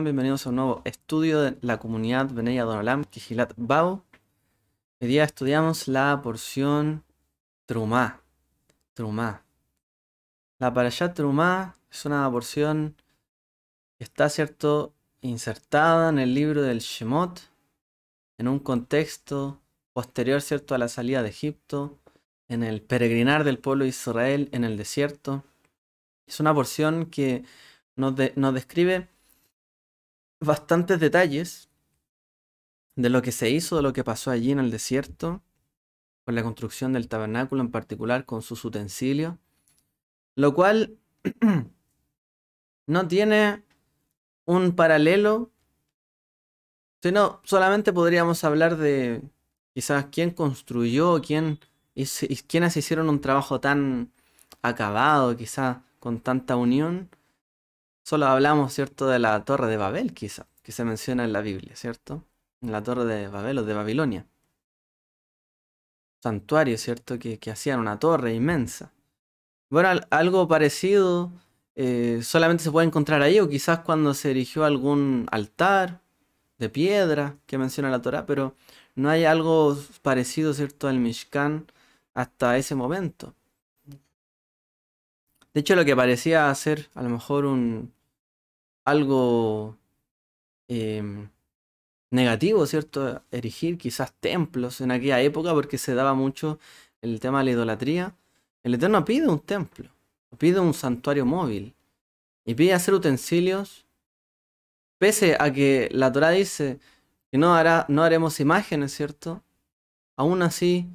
bienvenidos a un nuevo estudio de la comunidad Beneya Donolam, Kijilat Bau. Hoy día estudiamos la porción Trumá. Trumá. La parashat Trumá es una porción que está, cierto, insertada en el libro del Shemot, en un contexto posterior, cierto, a la salida de Egipto, en el peregrinar del pueblo de Israel en el desierto. Es una porción que nos describe bastantes detalles de lo que se hizo, de lo que pasó allí en el desierto, con la construcción del tabernáculo en particular, con sus utensilios, lo cual no tiene un paralelo, sino solamente podríamos hablar de quizás quién construyó, quién, quiénes hicieron un trabajo tan acabado, quizás con tanta unión Solo hablamos, ¿cierto?, de la Torre de Babel, quizá, que se menciona en la Biblia, ¿cierto? En la Torre de Babel o de Babilonia. Santuario, ¿cierto?, que, hacían una torre inmensa. Bueno, algo parecido eh, solamente se puede encontrar ahí, o quizás cuando se erigió algún altar de piedra que menciona la Torah, pero no hay algo parecido, ¿cierto?, al Mishkan hasta ese momento. De hecho, lo que parecía ser a lo mejor un algo em, negativo, ¿cierto? Erigir quizás templos en aquella época porque se daba mucho el tema de la idolatría. El Eterno pide un templo, pide un santuario móvil y pide hacer utensilios pese a que la Torah dice que no, hará, no haremos imágenes, ¿cierto? Aún así,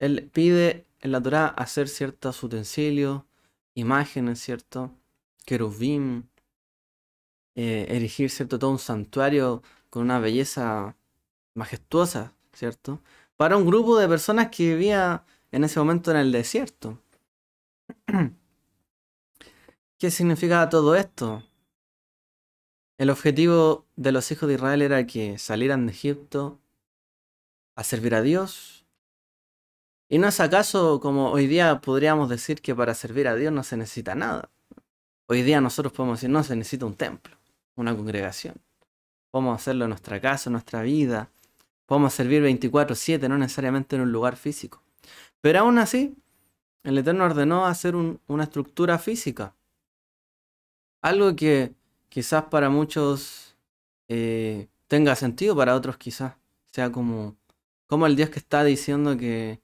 él pide en la Torah hacer ciertos utensilios, imágenes, ¿cierto? Querubín, eh, erigir, ¿cierto? Todo un santuario con una belleza majestuosa, ¿cierto? Para un grupo de personas que vivía en ese momento en el desierto. ¿Qué significaba todo esto? El objetivo de los hijos de Israel era que salieran de Egipto a servir a Dios, ¿Y no es acaso como hoy día podríamos decir que para servir a Dios no se necesita nada? Hoy día nosotros podemos decir, no se necesita un templo, una congregación. Podemos hacerlo en nuestra casa, en nuestra vida. Podemos servir 24/7, no necesariamente en un lugar físico. Pero aún así, el Eterno ordenó hacer una estructura física. Algo que quizás para muchos eh, tenga sentido, para otros quizás sea como, como el Dios que está diciendo que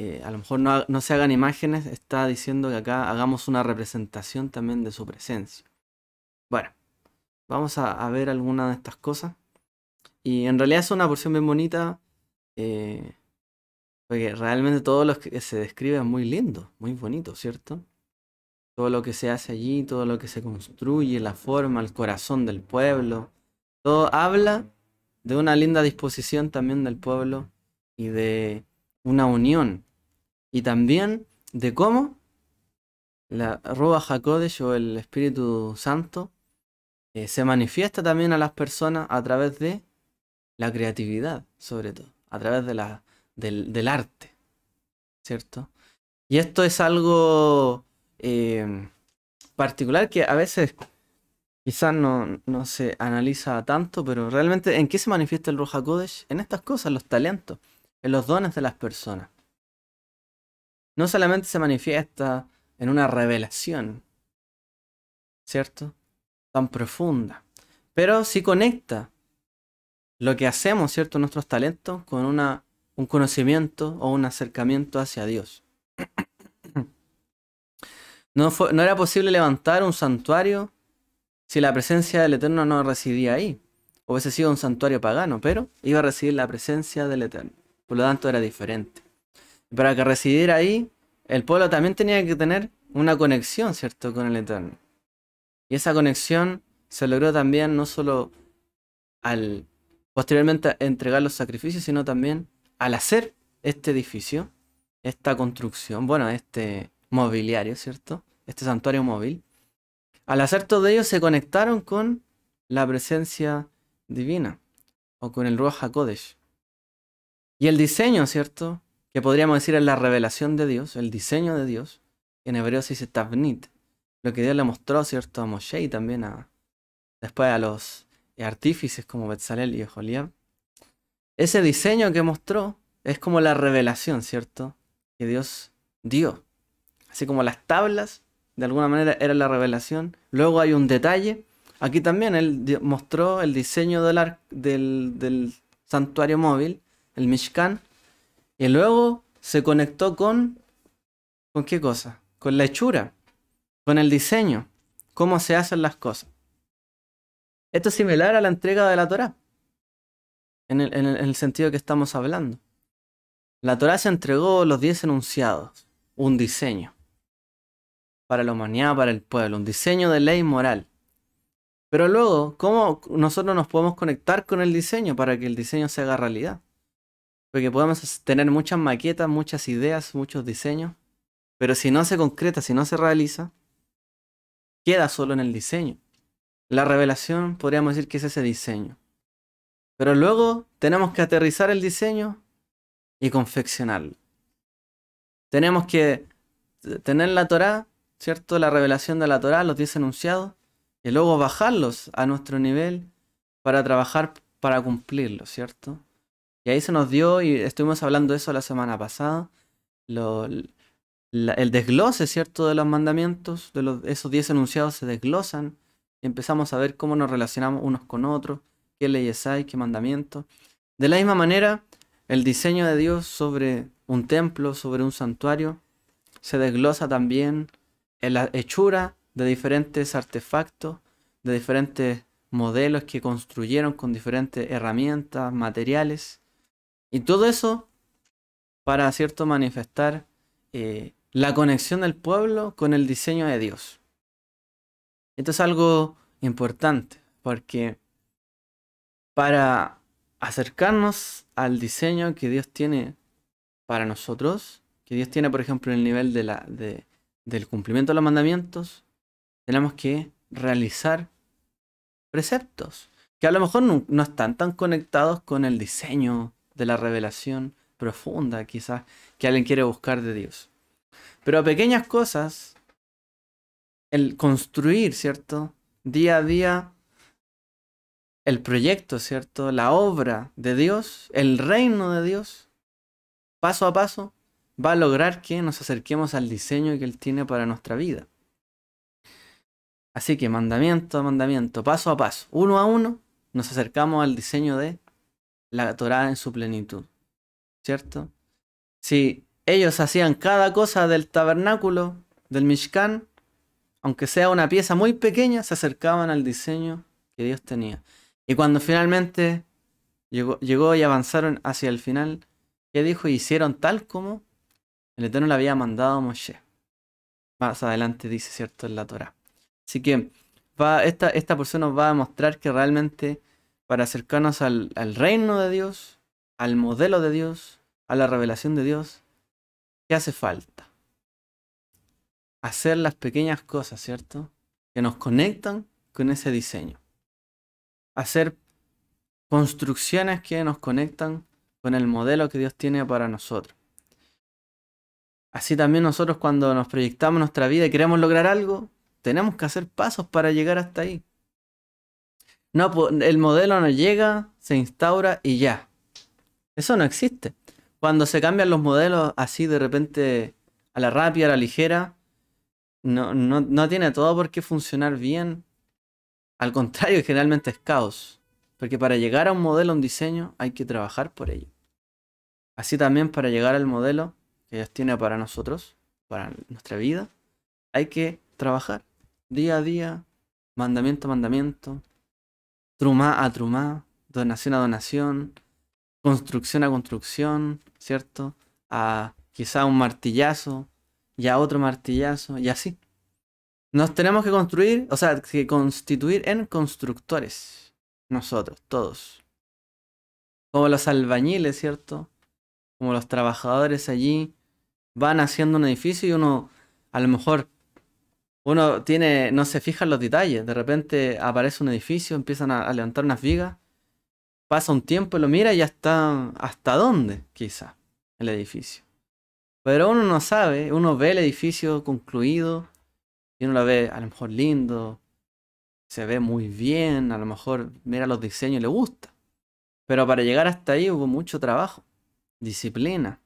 eh, a lo mejor no, se hagan imágenes, está diciendo que acá hagamos una representación también de su presencia. Bueno, vamos a, ver alguna de estas cosas. Y en realidad es una porción bien bonita, eh, porque realmente todo lo que se describe es muy lindo, muy bonito, ¿cierto? Todo lo que se hace allí, todo lo que se construye, la forma, el corazón del pueblo, todo habla de una linda disposición también del pueblo y de una unión y también de cómo la roba Hakodesh o el Espíritu Santo eh, se manifiesta también a las personas a través de la creatividad, sobre todo, a través de la, del, arte, ¿cierto? Y esto es algo eh, particular que a veces quizás no, se analiza tanto, pero realmente, ¿en qué se manifiesta el roja Kodesh? En estas cosas, los talentos, en los dones de las personas no solamente se manifiesta en una revelación, ¿cierto? Tan profunda, pero sí conecta lo que hacemos, ¿cierto? Nuestros talentos con una, un conocimiento o un acercamiento hacia Dios. No, no, era posible levantar un santuario si la presencia del Eterno no residía ahí. Hubiese sido un santuario pagano, pero iba a recibir la presencia del Eterno. Por lo tanto, era diferente. Para que residiera ahí, el pueblo también tenía que tener una conexión, ¿cierto?, con el Eterno. Y esa conexión se logró también no solo al posteriormente entregar los sacrificios, sino también al hacer este edificio, esta construcción, bueno, este mobiliario, ¿cierto? Este santuario móvil. Al hacer todo ello se conectaron con la presencia divina o con el Ruach HaKodesh. Y el diseño, ¿cierto? podríamos decir es la revelación de Dios, el diseño de Dios. En hebreo se dice Tavnit, lo que Dios le mostró, ¿cierto? A Moshe y también a, después a los eh, artífices como Betzalel y Joliab. Ese diseño que mostró es como la revelación, ¿cierto? Que Dios dio. Así como las tablas, de alguna manera, era la revelación. Luego hay un detalle. Aquí también él mostró el diseño del, del, del santuario móvil, el Mishkan, y luego se conectó con... ¿Con qué cosa? Con la hechura, con el diseño, cómo se hacen las cosas. Esto es similar a la entrega de la Torah, en el, sentido que estamos hablando. La Torah se entregó los diez enunciados, un diseño para la humanidad, para el pueblo, un diseño de ley moral. Pero luego, ¿cómo nosotros nos podemos conectar con el diseño para que el diseño se haga realidad? Porque podemos tener muchas maquetas, muchas ideas, muchos diseños, pero si no se concreta, si no se realiza, queda solo en el diseño. La revelación podríamos decir que es ese diseño. Pero luego tenemos que aterrizar el diseño y confeccionarlo. Tenemos que eh, tener la Torá, ¿cierto? La revelación de la Torá, los 10 enunciados, y luego bajarlos a nuestro nivel para trabajar para cumplirlo, ¿cierto? Y ahí se nos dio, y estuvimos hablando de eso la semana pasada, el desglose, ¿cierto?, de los mandamientos, de los, esos diez enunciados se desglosan, y empezamos a ver cómo nos relacionamos unos con otros, qué leyes hay, qué mandamientos. De la misma manera, el diseño de Dios sobre un templo, sobre un santuario, se desglosa también en la hechura de diferentes artefactos, de diferentes modelos que construyeron con diferentes herramientas, materiales. Y todo eso para, ¿cierto?, manifestar eh, la conexión del pueblo con el diseño de Dios. Esto es algo importante, porque para acercarnos al diseño que Dios tiene para nosotros, que Dios tiene, por ejemplo, en el nivel de la, de, del cumplimiento de los mandamientos, tenemos que realizar preceptos, que a lo mejor no, no están tan conectados con el diseño de la revelación profunda quizás que alguien quiere buscar de Dios. Pero a pequeñas cosas, el construir, ¿cierto? Día a día, el proyecto, ¿cierto? La obra de Dios, el reino de Dios, paso a paso, va a lograr que nos acerquemos al diseño que Él tiene para nuestra vida. Así que mandamiento a mandamiento, paso a paso, uno a uno, nos acercamos al diseño de la Torá en su plenitud. ¿Cierto? Si ellos hacían cada cosa del tabernáculo, del Mishkan, aunque sea una pieza muy pequeña, se acercaban al diseño que Dios tenía. Y cuando finalmente llegó, y avanzaron hacia el final, ¿qué dijo? Hicieron tal como el Eterno le había mandado a Moshe. Más adelante dice, ¿cierto?, en la Torah. Así que va, esta, esta porción nos va a mostrar que realmente para acercarnos al, reino de Dios, al modelo de Dios, a la revelación de Dios, ¿qué hace falta? Hacer las pequeñas cosas, ¿cierto? Que nos conectan con ese diseño. Hacer construcciones que nos conectan con el modelo que Dios tiene para nosotros. Así también nosotros cuando nos proyectamos nuestra vida y queremos lograr algo, tenemos que hacer pasos para llegar hasta ahí. No, pues, el modelo no llega, se instaura y ya. Eso no existe. Cuando se cambian los modelos así de repente a la rápida, a la ligera, no, no tiene todo por qué funcionar bien. Al contrario, generalmente es caos. Porque para llegar a un modelo, a un diseño, hay que trabajar por ello. Así también para llegar al modelo que Dios tiene para nosotros, para nuestra vida, hay que trabajar día a día, mandamiento a mandamiento, trumá a trumá, donación a donación, construcción a construcción, ¿cierto? A quizá un martillazo, y a otro martillazo, y así. Nos tenemos que construir, o sea, que constituir en constructores, nosotros, todos. Como los albañiles, ¿cierto? Como los trabajadores allí van haciendo un edificio y uno a lo mejor uno tiene, no se fijan los detalles. De repente aparece un edificio, empiezan a, levantar unas vigas, pasa un tiempo y lo mira y ya está hasta dónde, quizá, el edificio. Pero uno no sabe, uno ve el edificio concluido y uno lo ve a lo mejor lindo, se ve muy bien, a lo mejor mira los diseños y le gusta. Pero para llegar hasta ahí hubo mucho trabajo, disciplina,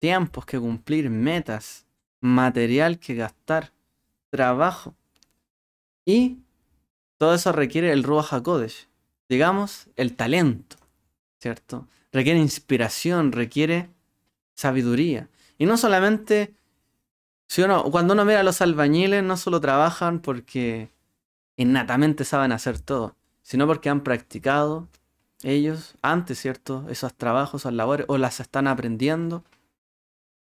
tiempos que cumplir, metas, material que gastar trabajo. Y todo eso requiere el Ruach HaKodesh, digamos, el talento, ¿cierto? Requiere inspiración, requiere sabiduría. Y no solamente, si uno, cuando uno mira a los albañiles, no solo trabajan porque innatamente saben hacer todo, sino porque han practicado ellos antes, ¿cierto? Esos trabajos, esas labores, o las están aprendiendo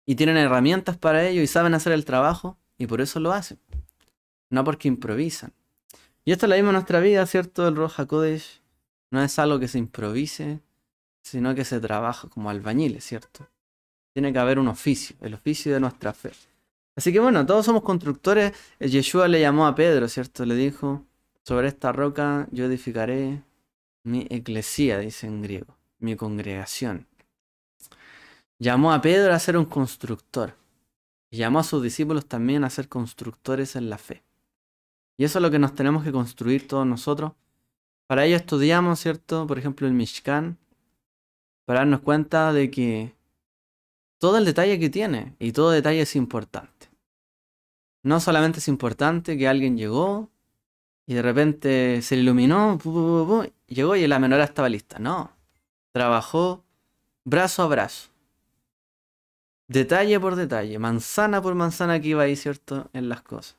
y tienen herramientas para ello y saben hacer el trabajo y por eso lo hacen. No porque improvisan. Y esto lo vimos en nuestra vida, ¿cierto? El Roja Kodesh no es algo que se improvise, sino que se trabaja como albañiles, ¿cierto? Tiene que haber un oficio, el oficio de nuestra fe. Así que bueno, todos somos constructores. Yeshua le llamó a Pedro, ¿cierto? Le dijo, sobre esta roca yo edificaré mi iglesia, dice en griego, mi congregación. Llamó a Pedro a ser un constructor llamó a sus discípulos también a ser constructores en la fe. Y eso es lo que nos tenemos que construir todos nosotros. Para ello estudiamos, ¿cierto? Por ejemplo, el Mishkan, para darnos cuenta de que todo el detalle que tiene y todo detalle es importante. No solamente es importante que alguien llegó y de repente se iluminó, llegó y la menor estaba lista. No, trabajó brazo a brazo detalle por detalle, manzana por manzana que iba ahí, ¿cierto?, en las cosas.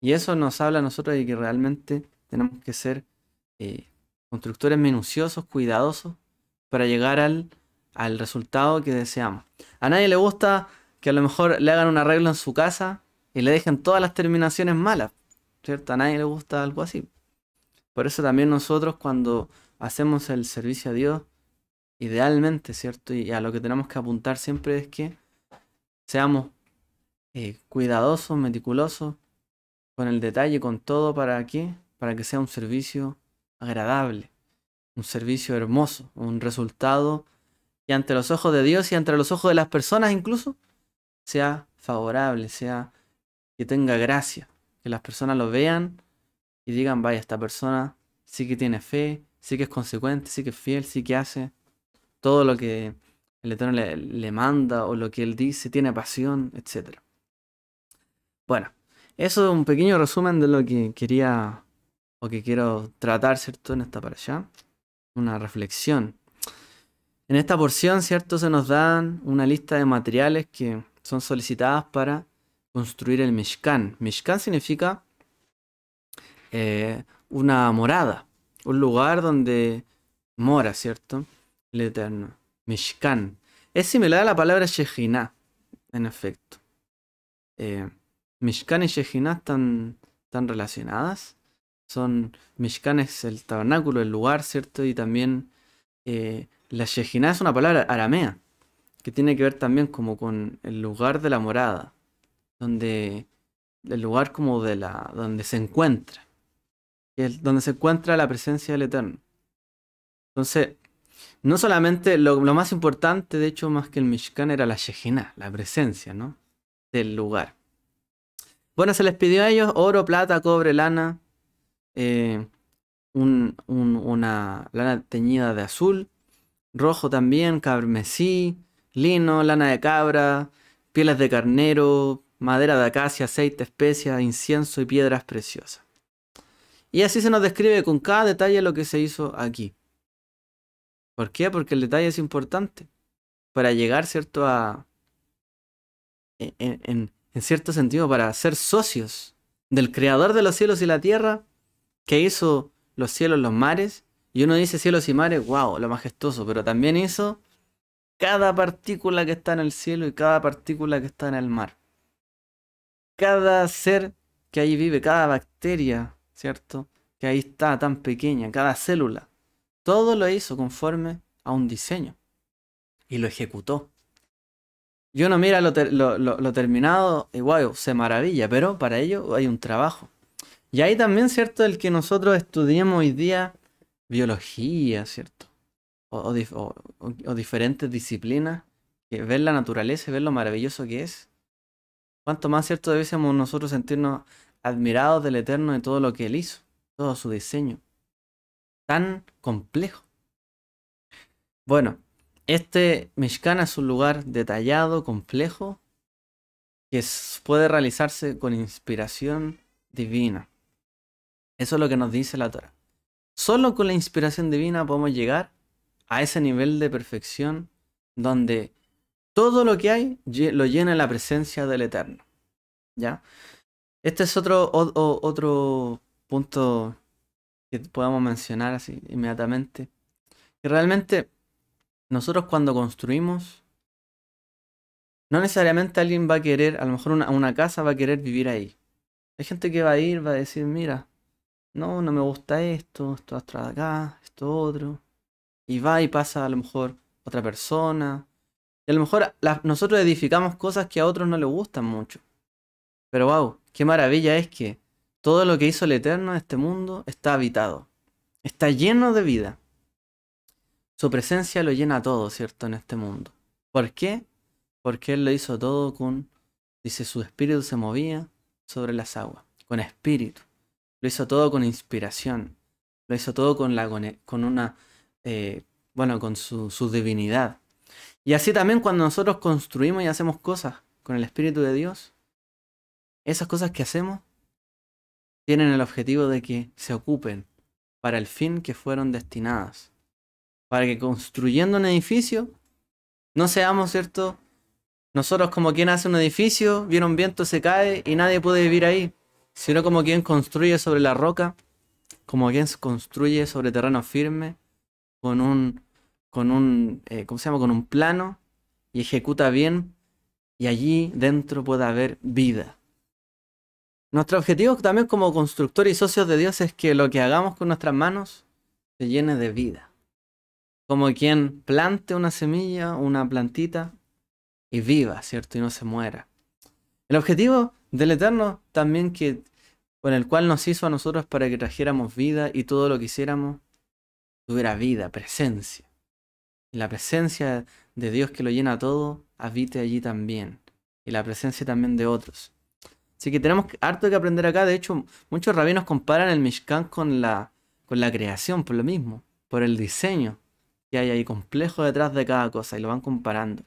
Y eso nos habla a nosotros de que realmente tenemos que ser eh, constructores minuciosos, cuidadosos, para llegar al, al resultado que deseamos. A nadie le gusta que a lo mejor le hagan un arreglo en su casa y le dejen todas las terminaciones malas, ¿cierto? A nadie le gusta algo así. Por eso también nosotros cuando hacemos el servicio a Dios, idealmente, ¿cierto? Y a lo que tenemos que apuntar siempre es que seamos eh, cuidadosos, meticulosos, con el detalle, con todo, ¿para qué? Para que sea un servicio agradable, un servicio hermoso, un resultado que ante los ojos de Dios y ante los ojos de las personas incluso, sea favorable, sea que tenga gracia, que las personas lo vean y digan, vaya, esta persona sí que tiene fe, sí que es consecuente, sí que es fiel, sí que hace todo lo que el Eterno le, manda o lo que él dice tiene pasión, etc. Bueno, eso es un pequeño resumen de lo que quería o que quiero tratar, ¿cierto? En esta para allá. Una reflexión. En esta porción, ¿cierto? Se nos dan una lista de materiales que son solicitadas para construir el Mishkan. Mishkan significa eh, una morada, un lugar donde mora, ¿cierto? el Eterno. Mishkan. Es similar a la palabra Shejina, en efecto. Eh, Mishkan y Shejina están, están, relacionadas. Son Mishkan es el tabernáculo, el lugar, ¿cierto? Y también eh, la Shejina es una palabra aramea, que tiene que ver también como con el lugar de la morada, donde el lugar como de la donde se encuentra, donde se encuentra la presencia del Eterno. Entonces, no solamente, lo, más importante, de hecho, más que el Mishkan, era la Shejina, la presencia, ¿no? Del lugar. Bueno, se les pidió a ellos oro, plata, cobre, lana, eh, una lana teñida de azul, rojo también, carmesí, lino, lana de cabra, pieles de carnero, madera de acacia, aceite, especias, incienso y piedras preciosas. Y así se nos describe con cada detalle lo que se hizo aquí. ¿Por qué? Porque el detalle es importante. Para llegar, ¿cierto? A, e, e, en, cierto sentido, para ser socios del creador de los cielos y la tierra, que hizo los cielos, los mares. Y uno dice cielos y mares, wow, lo majestuoso, pero también hizo cada partícula que está en el cielo y cada partícula que está en el mar. Cada ser que ahí vive, cada bacteria, ¿cierto? Que ahí está tan pequeña, cada célula. Todo lo hizo conforme a un diseño y lo ejecutó. Y uno mira lo, lo, terminado y wow, se maravilla, pero para ello hay un trabajo. Y hay también, ¿cierto? El que nosotros estudiemos hoy día biología, ¿cierto? O, diferentes disciplinas, que ver la naturaleza y ver lo maravilloso que es. Cuanto más, ¿cierto? Debiésemos nosotros sentirnos admirados del Eterno de todo lo que Él hizo, todo su diseño tan complejo. Bueno, este Mexicana es un lugar detallado, complejo, que puede realizarse con inspiración divina. Eso es lo que nos dice la Torah. Solo con la inspiración divina podemos llegar a ese nivel de perfección donde todo lo que hay lo llena la presencia del Eterno. ¿Ya? Este es otro, otro punto que podamos mencionar así inmediatamente. Y realmente, nosotros cuando construimos, no necesariamente alguien va a querer, a lo mejor una, casa va a querer vivir ahí. Hay gente que va a ir, va a decir, mira, no, no me gusta esto, esto atrás acá, esto otro. Y va y pasa a lo mejor otra persona. Y a lo mejor nosotros edificamos cosas que a otros no les gustan mucho. Pero wow, qué maravilla es que todo lo que hizo el Eterno en este mundo está habitado, está lleno de vida. Su presencia lo llena todo, ¿cierto? En este mundo. ¿Por qué? Porque Él lo hizo todo con, dice, su espíritu se movía sobre las aguas, con espíritu. Lo hizo todo con inspiración. Lo hizo todo con, la, con una, eh, bueno, con su, su divinidad. Y así también cuando nosotros construimos y hacemos cosas con el Espíritu de Dios, esas cosas que hacemos tienen el objetivo de que se ocupen para el fin que fueron destinadas. Para que construyendo un edificio, no seamos, ¿cierto? Nosotros como quien hace un edificio, viene un viento, se cae y nadie puede vivir ahí, sino como quien construye sobre la roca, como quien construye sobre terreno firme, con un, con un, eh, ¿cómo se llama? Con un plano y ejecuta bien y allí dentro pueda haber vida. Nuestro objetivo también como constructor y socios de Dios es que lo que hagamos con nuestras manos se llene de vida. Como quien plante una semilla, una plantita y viva, ¿cierto? Y no se muera. El objetivo del Eterno también que con el cual nos hizo a nosotros para que trajéramos vida y todo lo que hiciéramos tuviera vida, presencia. Y la presencia de Dios que lo llena todo habite allí también. Y la presencia también de otros. Así que tenemos harto que aprender acá. De hecho, muchos rabinos comparan el Mishkan con la, creación, por lo mismo, por el diseño que hay ahí complejo detrás de cada cosa y lo van comparando.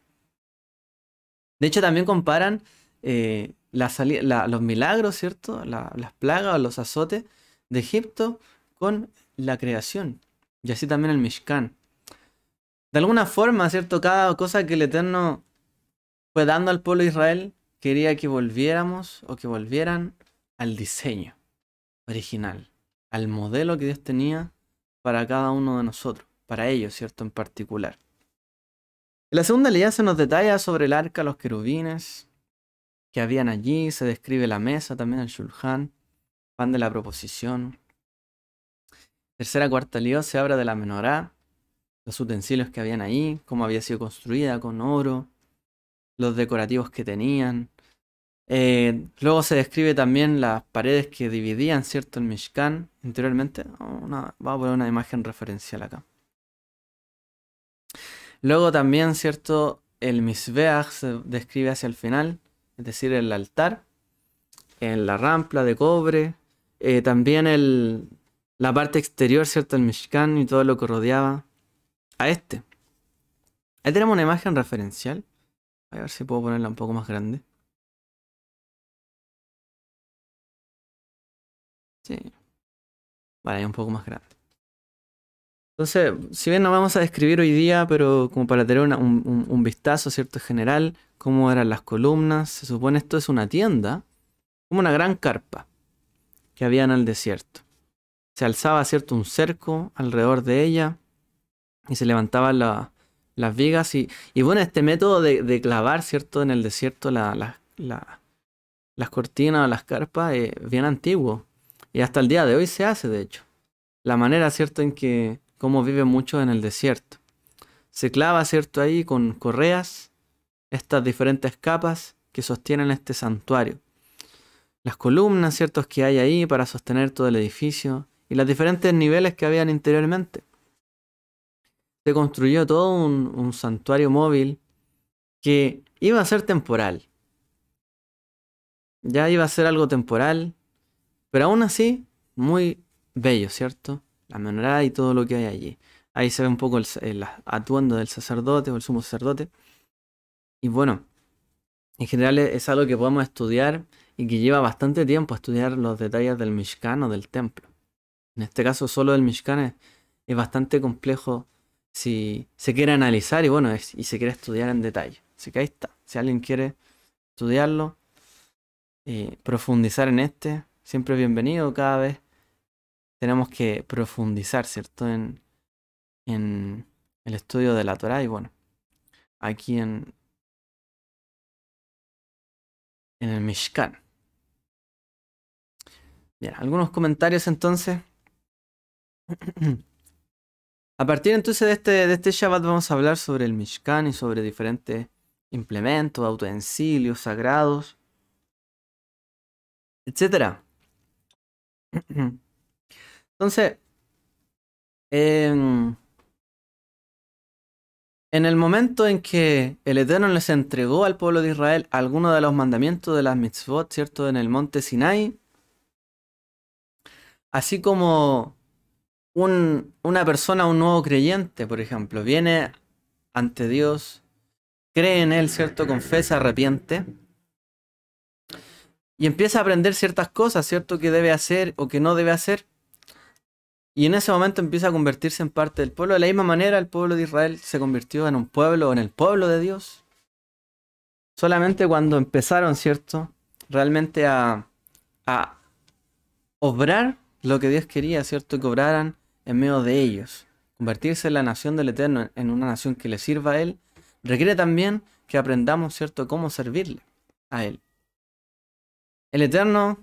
De hecho, también comparan eh, los milagros, ¿cierto? las plagas o los azotes de Egipto con la creación. Y así también el Mishkan. De alguna forma, ¿cierto? Cada cosa que el Eterno fue dando al pueblo de Israel quería que volviéramos o que volvieran al diseño original, al modelo que Dios tenía para cada uno de nosotros, para ellos, ¿cierto? En particular. En la segunda ley se nos detalla sobre el arca, los querubines que habían allí, se describe la mesa también, el shulhan, pan de la proposición. Tercera, cuarta ley se habla de la menorá, los utensilios que habían ahí, cómo había sido construida con oro, los decorativos que tenían, eh, luego se describe también las paredes que dividían, ¿cierto?, el Mishkan interiormente. Oh, vamos a poner una imagen referencial acá. Luego también, ¿cierto?, el Misbeach se describe hacia el final, es decir, el altar, en la rampla de cobre, eh, también el, la parte exterior, ¿cierto?, el Mishkan y todo lo que rodeaba a este. Ahí tenemos una imagen referencial. A ver si puedo ponerla un poco más grande. Sí. Vale, es un poco más grande. Entonces, si bien no vamos a describir hoy día, pero como para tener un, vistazo, ¿cierto? General, cómo eran las columnas. Se supone esto es una tienda, como una gran carpa que había en el desierto. Se alzaba, ¿cierto? Un cerco alrededor de ella y se levantaban las vigas. Y, y, bueno, este método de, clavar, ¿cierto? En el desierto las cortinas o las carpas, es eh, bien antiguo y hasta el día de hoy se hace, de hecho. La manera, ¿cierto?, en que, como vive mucho en el desierto. Se clava, ¿cierto?, ahí con correas, estas diferentes capas que sostienen este santuario. Las columnas, ¿cierto?, que hay ahí para sostener todo el edificio y los diferentes niveles que habían interiormente. Se construyó todo un, un santuario móvil que iba a ser temporal. Ya iba a ser algo temporal, pero aún así, muy bello, ¿cierto? La menorada y todo lo que hay allí. Ahí se ve un poco el, atuendo del sacerdote o el sumo sacerdote. Y bueno, en general e-, es algo que podemos estudiar y que lleva bastante tiempo estudiar los detalles del Mishkan o del templo. En este caso solo el Mishkan es, bastante complejo si se quiere analizar y bueno, y se quiere estudiar en detalle. Así que ahí está. Si alguien quiere estudiarlo, eh, profundizar en este, siempre bienvenido cada vez. Tenemos que profundizar, ¿cierto? En, el estudio de la Torah y bueno, aquí en, el Mishkan. Bien, algunos comentarios entonces. A partir entonces de este, de este Shabbat vamos a hablar sobre el Mishkan y sobre diferentes implementos, utensilios sagrados, etc. Entonces, em, en, el momento en que el Eterno les entregó al pueblo de Israel algunos de los mandamientos de las mitzvot, ¿cierto? En el monte Sinai, así como un, una persona, un nuevo creyente, por ejemplo, viene ante Dios, cree en Él, ¿cierto? Confesa, arrepiente y empieza a aprender ciertas cosas, ¿cierto? Que debe hacer o que no debe hacer. Y en ese momento empieza a convertirse en parte del pueblo. De la misma manera, el pueblo de Israel se convirtió en un pueblo, en el pueblo de Dios. Solamente cuando empezaron, ¿cierto? Realmente a, a obrar lo que Dios quería, ¿cierto? Que obraran en medio de ellos. Convertirse en la nación del Eterno, en una nación que le sirva a Él, requiere también que aprendamos, ¿cierto?, cómo servirle a Él. El Eterno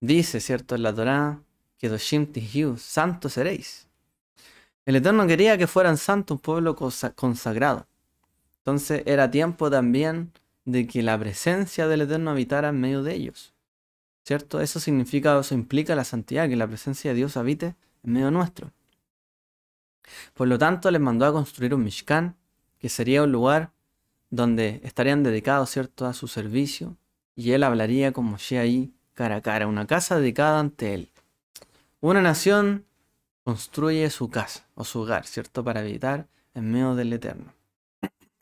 dice, ¿cierto?, en la Torá, que Doshim Tihiu, santos seréis. El Eterno quería que fueran santos, un pueblo consagrado. Entonces era tiempo también de que la presencia del Eterno habitara en medio de ellos. ¿Cierto? Eso significa, eso implica la santidad, que la presencia de Dios habite en medio nuestro. Por lo tanto, les mandó a construir un Mishkan, que sería un lugar donde estarían dedicados, ¿cierto?, a su servicio, y él hablaría como Moshe ahí cara a cara, una casa dedicada ante él. Una nación construye su casa o su hogar, ¿cierto? Para habitar en medio del Eterno.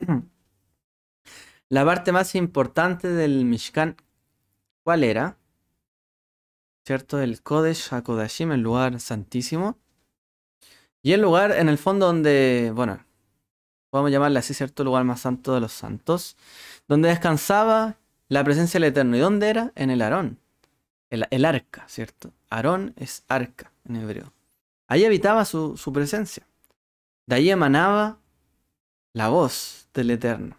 La parte más importante del Mishkan, ¿cuál era? ¿Cierto? El Kodesh HaKodashim, el lugar santísimo. Y el lugar, en el fondo, donde, bueno, podemos llamarle así, ¿cierto? El lugar más santo de los santos, donde descansaba la presencia del Eterno. ¿Y dónde era? En el Aarón. El, arca, ¿cierto? Aarón es arca en hebreo. Ahí habitaba su, presencia. De ahí emanaba la voz del Eterno.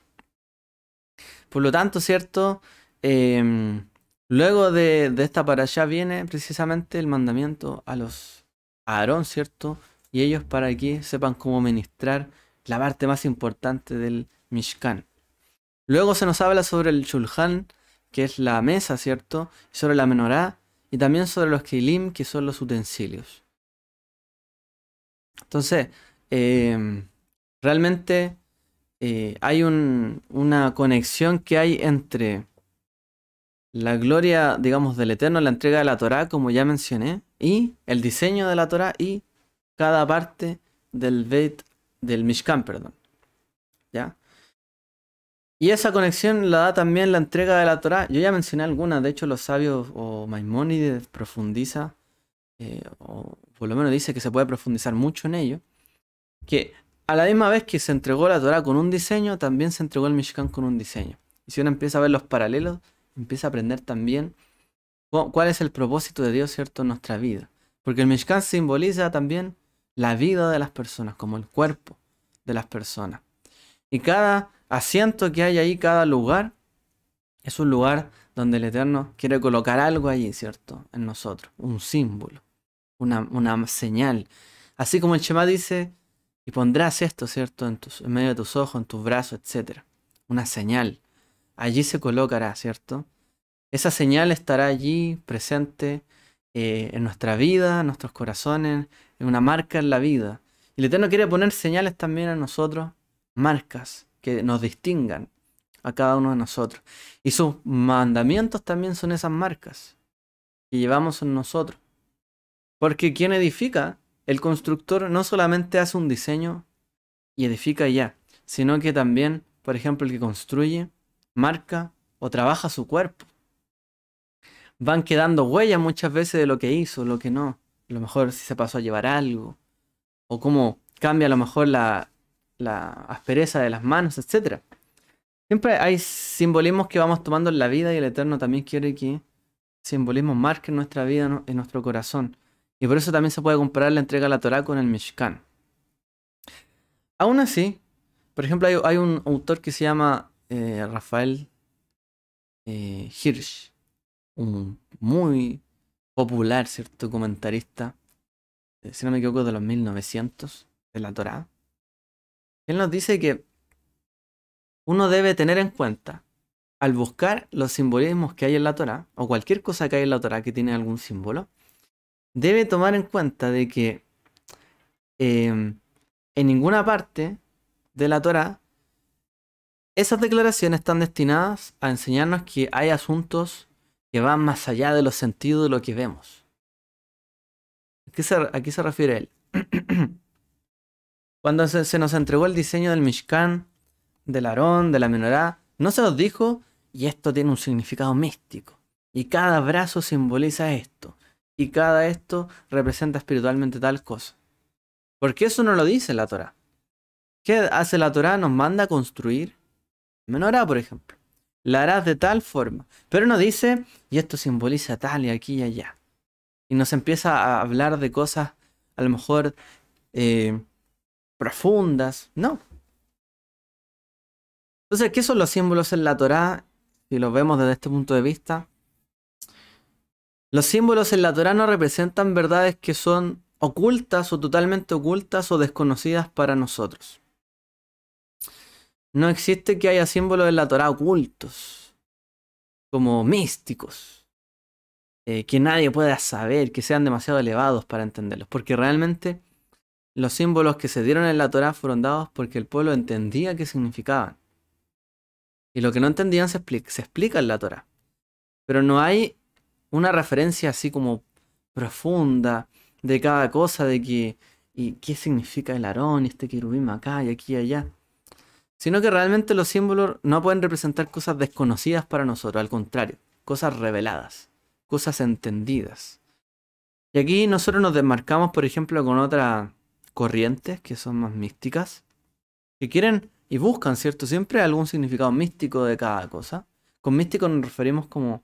Por lo tanto, ¿cierto? Em, luego de, esta para allá viene precisamente el mandamiento a los Aarón, ¿cierto? Y ellos para aquí sepan cómo ministrar la parte más importante del Mishkan, Luego se nos habla sobre el Shulhan, que es la mesa, ¿cierto? Sobre la menorá y también sobre los Keilim, que son los utensilios. Entonces, em, realmente eh, hay una conexión que hay entre la gloria, digamos, del Eterno, la entrega de la Torá, como ya mencioné, y el diseño de la Torá y cada parte del Beit, del Mishkan, perdón. ¿Ya? Y esa conexión la da también la entrega de la Torah. Yo ya mencioné algunas, de hecho los sabios o Maimónides profundiza, eh, o por lo menos dice que se puede profundizar mucho en ello, que a la misma vez que se entregó la Torah con un diseño, también se entregó el Mishkan con un diseño. Y si uno empieza a ver los paralelos, empieza a aprender también cuál es el propósito de Dios, ¿cierto?, en nuestra vida. Porque el Mishkan simboliza también la vida de las personas, como el cuerpo de las personas. Y cada asiento que hay ahí, cada lugar, es un lugar donde el Eterno quiere colocar algo allí, ¿cierto? En nosotros, un símbolo, una, señal. Así como el Shema dice, y pondrás esto, ¿cierto? En, tus, en medio de tus ojos, en tus brazos, etc. Una señal. Allí se colocará, ¿cierto? Esa señal estará allí presente eh, en nuestra vida, en nuestros corazones, en una marca en la vida. Y el Eterno quiere poner señales también a nosotros marcas que nos distingan a cada uno de nosotros. Y sus mandamientos también son esas marcas que llevamos en nosotros. Porque quien edifica, el constructor no solamente hace un diseño y edifica ya, sino que también, por ejemplo, el que construye, marca o trabaja su cuerpo. Van quedando huellas muchas veces de lo que hizo, lo que no. A lo mejor si se pasó a llevar algo. O cómo cambia a lo mejor la, la aspereza de las manos, etc. Siempre hay simbolismos que vamos tomando en la vida y el Eterno también quiere que simbolismos marquen nuestra vida en nuestro corazón. Y por eso también se puede comparar la entrega a la Torah con el Mishkan. Aún así, por ejemplo, hay, un autor que se llama eh, Rafael eh, Hirsch, un muy popular, ¿cierto? Comentarista, eh, si no me equivoco, de los 1900 de la Torah. Él nos dice que uno debe tener en cuenta al buscar los simbolismos que hay en la Torah, o cualquier cosa que hay en la Torah que tiene algún símbolo, debe tomar en cuenta de que em, en ninguna parte de la Torah esas declaraciones están destinadas a enseñarnos que hay asuntos que van más allá de los sentidos de lo que vemos. ¿A qué a qué se refiere él? Cuando se, nos entregó el diseño del Mishkan, del Arón, de la Menorá, no se nos dijo, y esto tiene un significado místico. Y cada brazo simboliza esto. Y cada esto representa espiritualmente tal cosa. Porque eso no lo dice la Torah. ¿Qué hace la Torah? Nos manda a construir menorá, por ejemplo. La harás de tal forma. Pero no dice, y esto simboliza tal y aquí y allá. Y nos empieza a hablar de cosas, a lo mejor, eh, profundas, no. Entonces, ¿qué son los símbolos en la Torá? Si los vemos desde este punto de vista, los símbolos en la Torá no representan verdades que son ocultas o totalmente ocultas o desconocidas para nosotros. No existe que haya símbolos en la Torá ocultos, como místicos, eh, que nadie pueda saber, que sean demasiado elevados para entenderlos, porque realmente los símbolos que se dieron en la Torá fueron dados porque el pueblo entendía qué significaban. Y lo que no entendían se explica, en la Torá. Pero no hay una referencia así como profunda de cada cosa, de que, y qué significa el arón, este querubín acá y aquí y allá. Sino que realmente los símbolos no pueden representar cosas desconocidas para nosotros, al contrario, cosas reveladas, cosas entendidas. Y aquí nosotros nos desmarcamos, por ejemplo, con otra corrientes que son más místicas, que quieren y buscan, ¿cierto? Siempre algún significado místico de cada cosa. Con místico nos referimos como...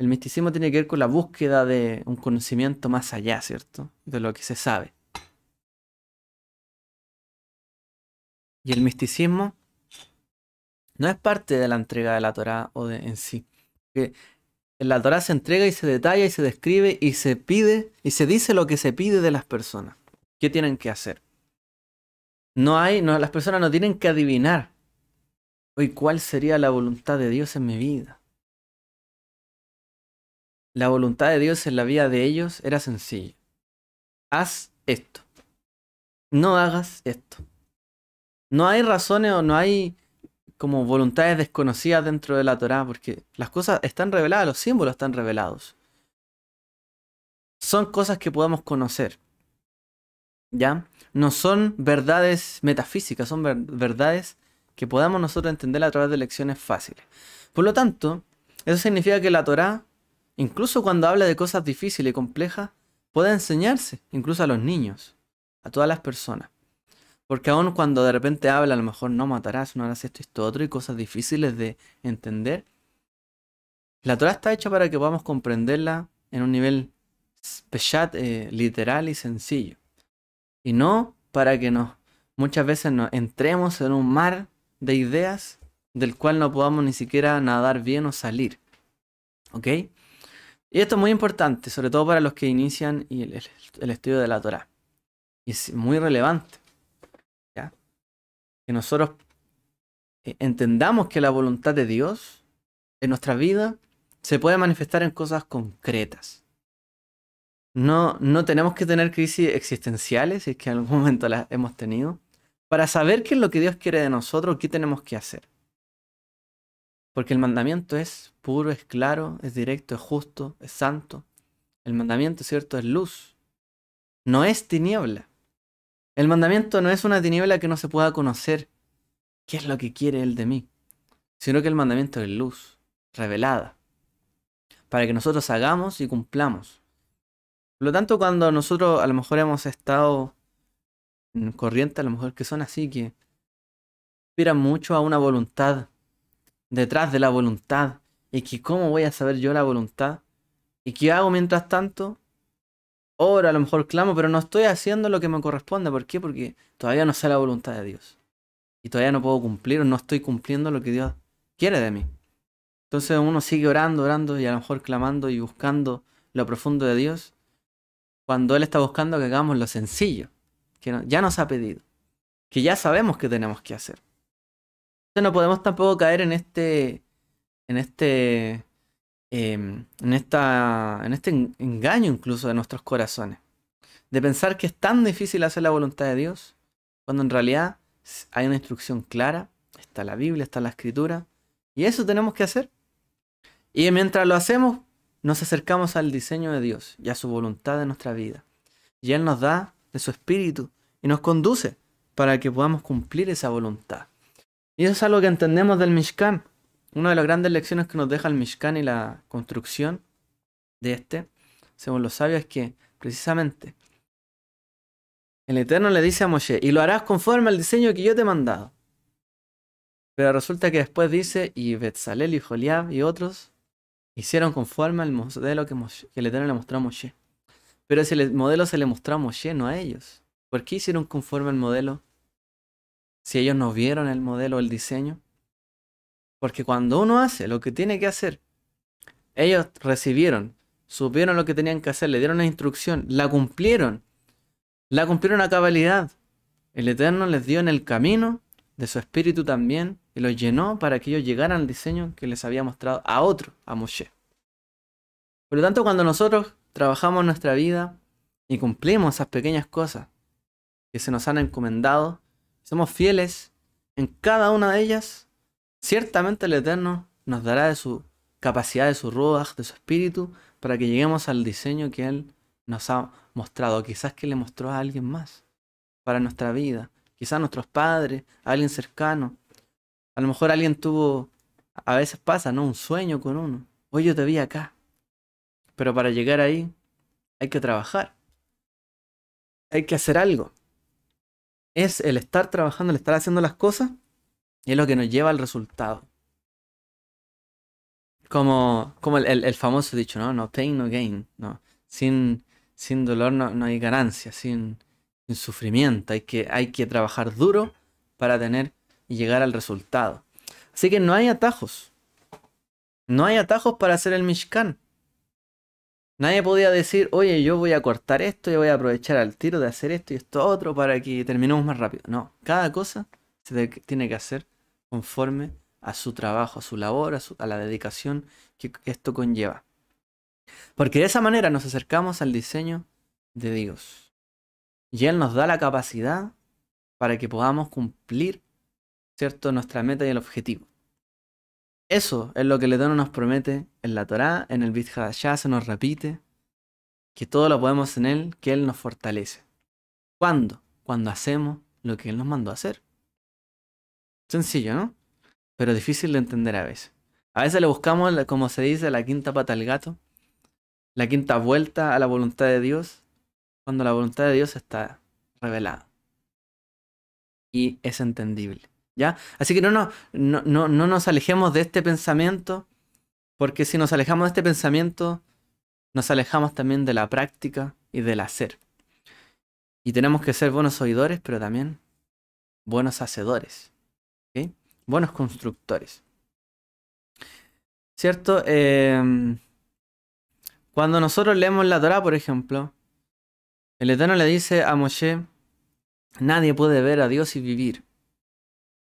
El misticismo tiene que ver con la búsqueda de un conocimiento más allá, ¿cierto? De lo que se sabe. Y el misticismo no es parte de la entrega de la Torá o de, en sí. en la Torá se entrega y se detalla y se describe y se pide y se dice lo que se pide de las personas. ¿Qué tienen que hacer? No hay, no, las personas no tienen que adivinar hoy cuál sería la voluntad de Dios en mi vida. La voluntad de Dios en la vida de ellos era sencilla. Haz esto. No hagas esto. No hay razones o no hay como voluntades desconocidas dentro de la Torá, porque las cosas están reveladas, los símbolos están revelados. Son cosas que podemos conocer. ¿ya? No son verdades metafísicas, son verdades que podamos nosotros entender a través de lecciones fáciles. Por lo tanto, eso significa que la Torá, incluso cuando habla de cosas difíciles y complejas, puede enseñarse, incluso a los niños, a todas las personas. Porque aun cuando de repente habla, a lo mejor no matarás, no harás esto, esto, otro, y cosas difíciles de entender, la Torah está hecha para que podamos comprenderla en un nivel peshat, eh, literal y sencillo y no para que muchas veces nos entremos en un mar de ideas del cual no podamos ni siquiera nadar bien o salir. Y esto es muy importante, sobre todo para los que inician el, estudio de la Torah. Y es muy relevante. Que nosotros eh, entendamos que la voluntad de Dios en nuestra vida se puede manifestar en cosas concretas. No, tenemos que tener crisis existenciales, si es que en algún momento las hemos tenido, para saber qué es lo que Dios quiere de nosotros, qué tenemos que hacer. Porque el mandamiento es puro, es claro, es directo, es justo, es santo. El mandamiento, ¿cierto?, es luz. No es tiniebla. El mandamiento no es una tiniebla que no se pueda conocer qué es lo que quiere Él de mí, sino que el mandamiento es luz, revelada, para que nosotros hagamos y cumplamos. Por lo tanto, cuando nosotros a lo mejor hemos estado en corriente, a lo mejor que son así, que aspiran mucho a una voluntad, detrás de la voluntad, y que cómo voy a saber yo la voluntad, y qué hago mientras tanto, oro, a lo mejor clamo, pero no estoy haciendo lo que me corresponde. ¿Por qué? Porque todavía no sé la voluntad de Dios. Y todavía no puedo cumplir o no estoy cumpliendo lo que Dios quiere de mí. Entonces uno sigue orando, orando y a lo mejor clamando y buscando lo profundo de Dios cuando Él está buscando que hagamos lo sencillo, que ya nos ha pedido, que ya sabemos que tenemos que hacer. Entonces no podemos tampoco caer en este, en este, em, en, esta, en este engaño incluso de nuestros corazones, de pensar que es tan difícil hacer la voluntad de Dios, cuando en realidad hay una instrucción clara, está la Biblia, está la Escritura, y eso tenemos que hacer. Y mientras lo hacemos, nos acercamos al diseño de Dios y a su voluntad en nuestra vida. Y Él nos da de su espíritu y nos conduce para que podamos cumplir esa voluntad. Y eso es algo que entendemos del Mishkan. Una de las grandes lecciones que nos deja el Mishkan y la construcción de este, según los sabios, es que precisamente el Eterno le dice a Moshe, y lo harás conforme al diseño que yo te he mandado. Pero resulta que después dice, y Betzalel y Joliab y otros Hicieron conforme al modelo que, que el Eterno le mostramos a Moshe. Pero ese modelo se le mostramos a Moshe, no a ellos. ¿Por qué hicieron conforme al modelo? Si ellos no vieron el modelo, el diseño. Porque cuando uno hace lo que tiene que hacer, ellos recibieron, supieron lo que tenían que hacer, le dieron la instrucción, la cumplieron, la cumplieron a cabalidad. El Eterno les dio en el camino de su espíritu también y los llenó para que ellos llegaran al diseño que les había mostrado a otro, a Moshe. Por lo tanto, cuando nosotros trabajamos nuestra vida y cumplimos esas pequeñas cosas que se nos han encomendado, somos fieles en cada una de ellas, ciertamente el Eterno nos dará de su capacidad, de su ruaj, de su espíritu, para que lleguemos al diseño que Él nos ha mostrado, quizás que le mostró a alguien más, para nuestra vida, quizás a nuestros padres, a alguien cercano, a lo mejor alguien tuvo, a veces pasa, ¿no? Un sueño con uno. Hoy yo te vi acá. Pero para llegar ahí hay que trabajar. Hay que hacer algo. Es el estar trabajando, el estar haciendo las cosas, es lo que nos lleva al resultado. Como, como el, famoso dicho, ¿no? No pain, no gain. No. Sin, sin dolor no, hay ganancia, sin, sufrimiento. Hay que, hay que trabajar duro para tener y llegar al resultado. Así que no hay atajos. No hay atajos para hacer el Mishkan. Nadie podía decir, oye, yo voy a cortar esto, Y voy a aprovechar al tiro de hacer esto y esto otro para que terminemos más rápido. No, cada cosa se tiene que hacer conforme a su trabajo, a su labor, a, a la dedicación que esto conlleva. Porque de esa manera nos acercamos al diseño de Dios. Y Él nos da la capacidad para que podamos cumplir ¿cierto? Nuestra meta y el objetivo. Eso es lo que el Eterno nos promete en la Torá, en el Ya se nos repite, que todo lo podemos en Él, que Él nos fortalece. ¿Cuándo? Cuando hacemos lo que Él nos mandó a hacer. Sencillo, ¿no? Pero difícil de entender a veces. A veces le buscamos, como se dice, la quinta pata al gato, la quinta vuelta a la voluntad de Dios, cuando la voluntad de Dios está revelada. Y es entendible. Así que no, nos alejemos de este pensamiento, porque si nos alejamos de este pensamiento, nos alejamos también de la práctica y del hacer. Y tenemos que ser buenos oidores, pero también buenos hacedores, buenos constructores. ¿Cierto? Em, cuando nosotros leemos la Torah, por ejemplo, el Eterno le dice a Moshe, nadie puede ver a Dios y vivir.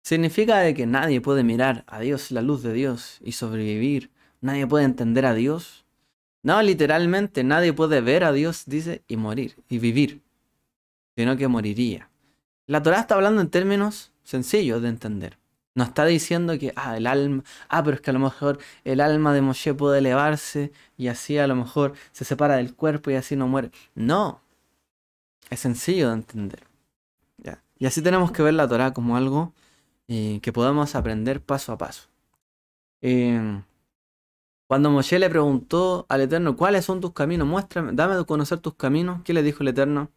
Significa de que nadie puede mirar a Dios, la luz de Dios, y sobrevivir. Nadie puede entender a Dios. No, literalmente, nadie puede ver a Dios, dice, y morir, y vivir, sino que moriría. La Torah está hablando en términos sencillos de entender. No está diciendo que, ah, el alma, ah, pero es que a lo mejor el alma de Moshe puede elevarse y así a lo mejor se separa del cuerpo y así no muere. No, es sencillo de entender. ¿Ya? Y así tenemos que ver la Torah como algo eh, que podamos aprender paso a paso. Eh, cuando Moshe le preguntó al Eterno, ¿cuáles son tus caminos? Muéstrame, dame de conocer tus caminos. ¿Qué le dijo el Eterno?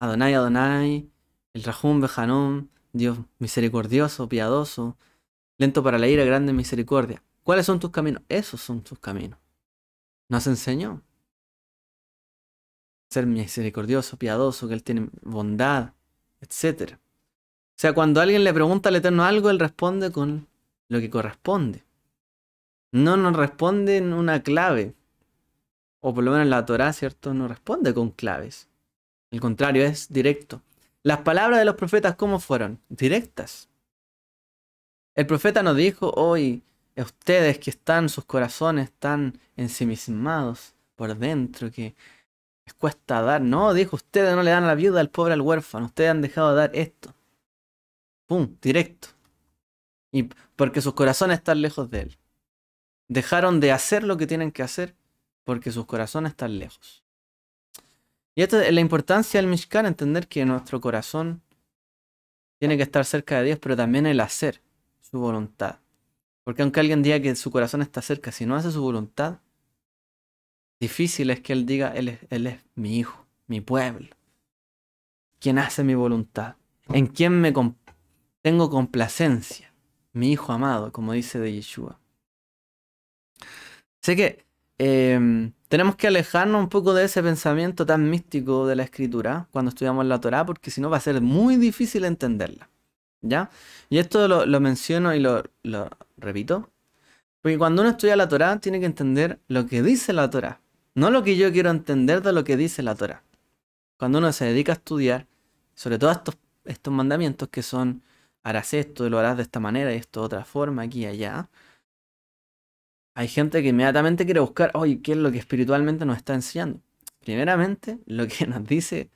Adonai, Adonai, el Rajum Bejanum, Dios misericordioso, piadoso, lento para la ira, grande misericordia. ¿Cuáles son tus caminos? Esos son tus caminos. Nos enseñó. Ser misericordioso, piadoso, que Él tiene bondad, etcétera. O sea, cuando alguien le pregunta al Eterno algo, él responde con lo que corresponde. No nos responde en una clave. O por lo menos la Torah, ¿cierto? No responde con claves. El contrario, es directo. Las palabras de los profetas, ¿cómo fueron? Directas. El profeta nos dijo hoy, a ustedes que están, sus corazones están ensimismados por dentro, que les cuesta dar. No, dijo, ustedes no le dan a la viuda, al pobre, al huérfano. Ustedes han dejado de dar esto. ¡Pum! Directo. Y porque sus corazones están lejos de él. Dejaron de hacer lo que tienen que hacer porque sus corazones están lejos. Y esto es la importancia del Mishkan, entender que nuestro corazón tiene que estar cerca de Dios, pero también el hacer su voluntad. Porque aunque alguien diga que su corazón está cerca, si no hace su voluntad, difícil es que él diga, él es, mi hijo, mi pueblo, quien hace mi voluntad, en quién me, comparto, tengo complacencia, mi hijo amado, como dice de Yeshua. Sé que em, tenemos que alejarnos un poco de ese pensamiento tan místico de la escritura cuando estudiamos la Torah, porque si no va a ser muy difícil entenderla. ¿Ya? Y esto lo, menciono y lo, repito. Porque cuando uno estudia la Torah, tiene que entender lo que dice la Torah. No lo que yo quiero entender de lo que dice la Torah. Cuando uno se dedica a estudiar, sobre todo estos mandamientos que son harás esto, y lo harás de esta manera, esto de otra forma, aquí y allá. Hay gente que inmediatamente quiere buscar, oye, ¿qué es lo que espiritualmente nos está enseñando? Primeramente, lo que nos dice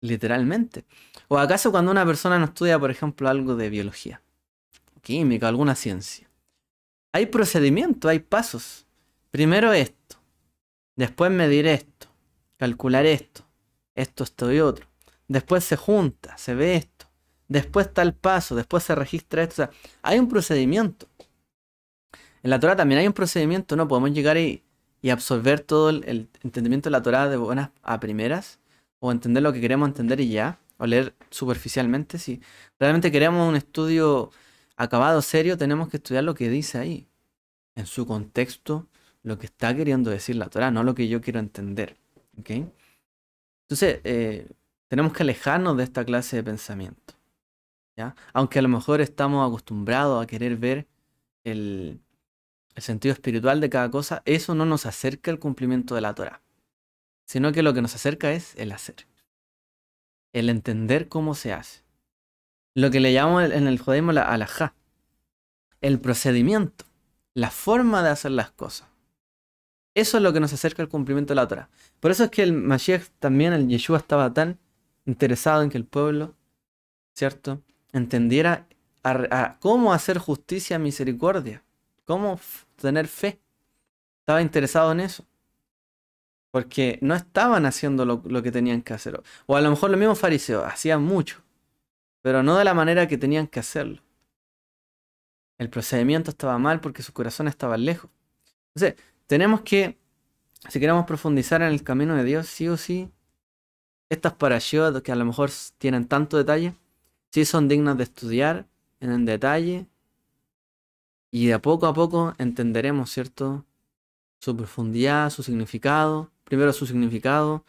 literalmente. ¿O acaso cuando una persona no estudia, por ejemplo, algo de biología, química, alguna ciencia? Hay procedimiento, hay pasos. Primero esto, después medir esto, calcular esto, esto, esto y otro. Después se junta, se ve esto, después tal paso, después se registra esto. hay un procedimiento. En la Torah también hay un procedimiento, no podemos llegar y, y absorber todo el, entendimiento de la Torah de buenas a primeras, o entender lo que queremos entender y ya, o leer superficialmente. Si realmente queremos un estudio acabado, serio, tenemos que estudiar lo que dice ahí, en su contexto, lo que está queriendo decir la Torah, no lo que yo quiero entender. Entonces, eh, tenemos que alejarnos de esta clase de pensamiento. Aunque a lo mejor estamos acostumbrados a querer ver el, el sentido espiritual de cada cosa, eso no nos acerca al cumplimiento de la Torah, sino que lo que nos acerca es el hacer, el entender cómo se hace. Lo que le llamamos en el judaísmo la alajá, el procedimiento, la forma de hacer las cosas. Eso es lo que nos acerca al cumplimiento de la Torah. Por eso es que el Mashiach también, el Yeshua, estaba tan interesado en que el pueblo, ¿cierto? entendiera cómo hacer justicia, misericordia, cómo tener fe. Estaba interesado en eso. Porque no estaban haciendo lo, que tenían que hacer. O a lo mejor los mismos fariseos hacían mucho, pero no de la manera que tenían que hacerlo. El procedimiento estaba mal porque su corazón estaba lejos. Entonces, tenemos que, si queremos profundizar en el camino de Dios, sí o sí, estas parashiot que a lo mejor tienen tanto detalle, sí son dignas de estudiar en el detalle y de a poco a poco entenderemos, ¿cierto? Su profundidad, su significado, primero su significado,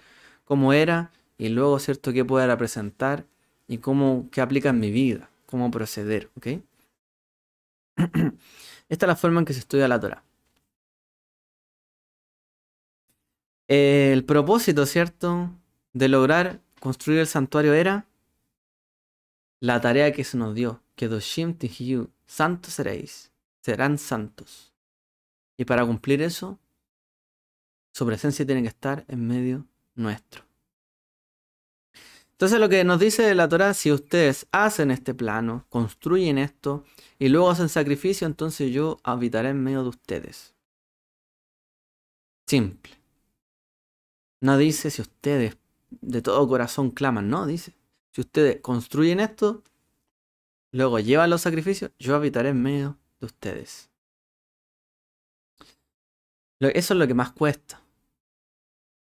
cómo era y luego, ¿cierto?, qué puede representar y cómo, qué aplica en mi vida, cómo proceder, Esta es la forma en que se estudia la Torah. El propósito, ¿cierto?, de lograr construir el santuario era la tarea que se nos dio, que Doshim Tihiyu, santos seréis, serán santos. Y para cumplir eso, su presencia tiene que estar en medio nuestro. Entonces lo que nos dice la Torah, si ustedes hacen este plano, construyen esto y luego hacen sacrificio, entonces yo habitaré en medio de ustedes. Simple. No dice si ustedes de todo corazón claman, no, dice. Si ustedes construyen esto, luego llevan los sacrificios, yo habitaré en medio de ustedes. Eso es lo que más cuesta.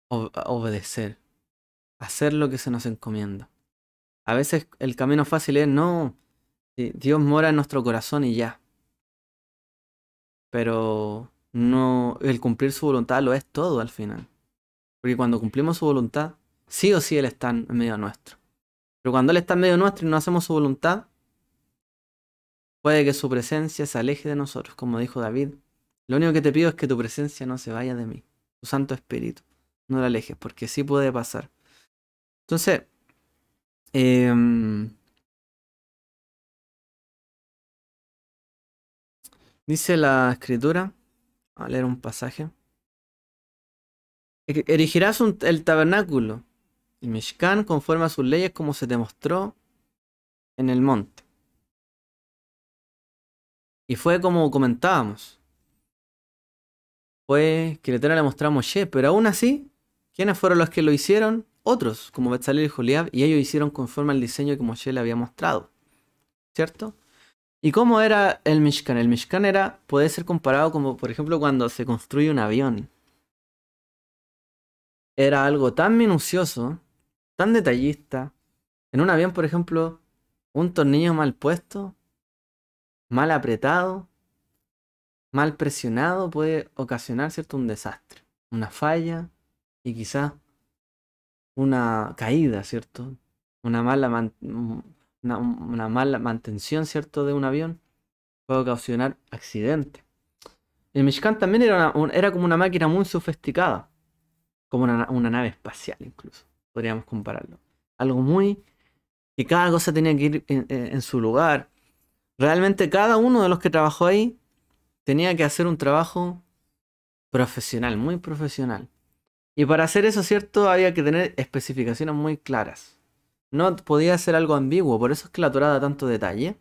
Obedecer. Hacer lo que se nos encomienda. A veces el camino fácil es, no, eh, Dios mora en nuestro corazón y ya. Pero no, el cumplir su voluntad lo es todo al final. Porque cuando cumplimos su voluntad, sí o sí Él está en medio nuestro. Pero cuando Él está en medio nuestro y no hacemos su voluntad, puede que su presencia se aleje de nosotros, como dijo David. Lo único que te pido es que tu presencia no se vaya de mí, tu Santo Espíritu. No la alejes, porque sí puede pasar. Entonces, em, dice la escritura, a leer un pasaje, e-, erigirás el tabernáculo el Mishkan conforme a sus leyes como se demostró en el monte. Y fue como comentábamos. Fue que le mostró a Moshe, pero aún así, ¿quiénes fueron los que lo hicieron? Otros, como Betzalel y Juliab y ellos hicieron conforme al diseño que Moshe le había mostrado. ¿Cierto? ¿Y cómo era el Mishkan? El Mishkan era, puede ser comparado como, por ejemplo, cuando se construye un avión. Era algo tan minucioso tan detallista. En un avión, por ejemplo, un tornillo mal puesto, mal apretado, mal presionado puede ocasionar, ¿cierto?, un desastre, una falla y quizás una caída, ¿cierto? Una mala, una, mala mantención, ¿cierto?, de un avión puede ocasionar accidentes. El Mishkan también era, era como una máquina muy sofisticada, como una nave espacial incluso podríamos compararlo. Algo muy... que cada cosa tenía que ir en, su lugar. Realmente cada uno de los que trabajó ahí tenía que hacer un trabajo profesional, muy profesional. Y para hacer eso, ¿cierto? Había que tener especificaciones muy claras. No podía ser algo ambiguo, por eso es que la Torah tanto detalle.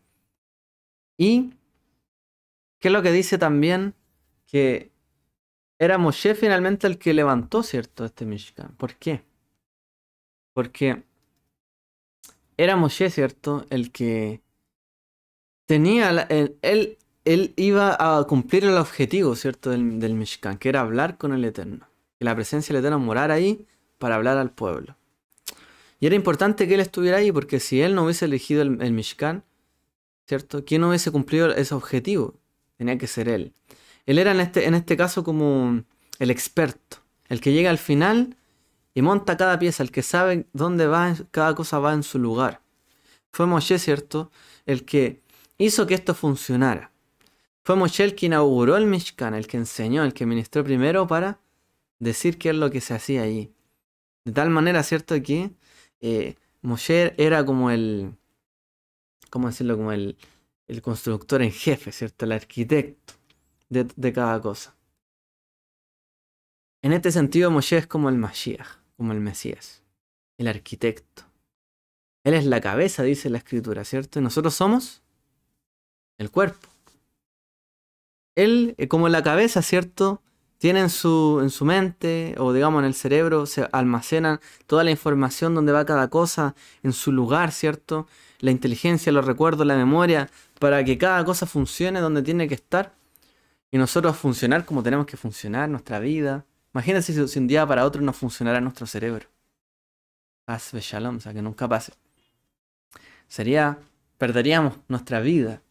Y, ¿qué es lo que dice también? Que era Moshe finalmente el que levantó, ¿cierto? Este Mishkan. ¿Por qué? Porque era Moshe, ¿cierto? El que tenía... él, él, iba a cumplir el objetivo, ¿cierto? Del, Mishkan, que era hablar con el Eterno. Que la presencia del Eterno morara ahí para hablar al pueblo. Y era importante que él estuviera ahí porque si él no hubiese elegido el, el Mishkan, ¿cierto? ¿Quién no hubiese cumplido ese objetivo? Tenía que ser él. Él era en este, en este caso como el experto, el que llega al final y monta cada pieza, el que sabe dónde va, cada cosa va en su lugar. Fue Moshe, ¿cierto?, el que hizo que esto funcionara. Fue Moshe el que inauguró el Mishkan, el que enseñó, el que ministró primero para decir qué es lo que se hacía allí. De tal manera, ¿cierto?, que eh, Moshe era como el, ¿cómo decirlo?, como el, constructor en jefe, ¿cierto?, el arquitecto de, de cada cosa. En este sentido, Moshe es como el Mashiach como el Mesías, el arquitecto. Él es la cabeza, dice la escritura, ¿cierto? Y nosotros somos el cuerpo. Él, eh, como la cabeza, ¿cierto? Tiene en su, en su mente o digamos en el cerebro, se almacenan toda la información donde va cada cosa, en su lugar, ¿cierto? La inteligencia, los recuerdos, la memoria, para que cada cosa funcione donde tiene que estar. Y nosotros funcionar como tenemos que funcionar, nuestra vida, Imagínense si, un día para otro no funcionara nuestro cerebro. Haz shalom, o sea, que nunca pase. Sería, perderíamos nuestra vida.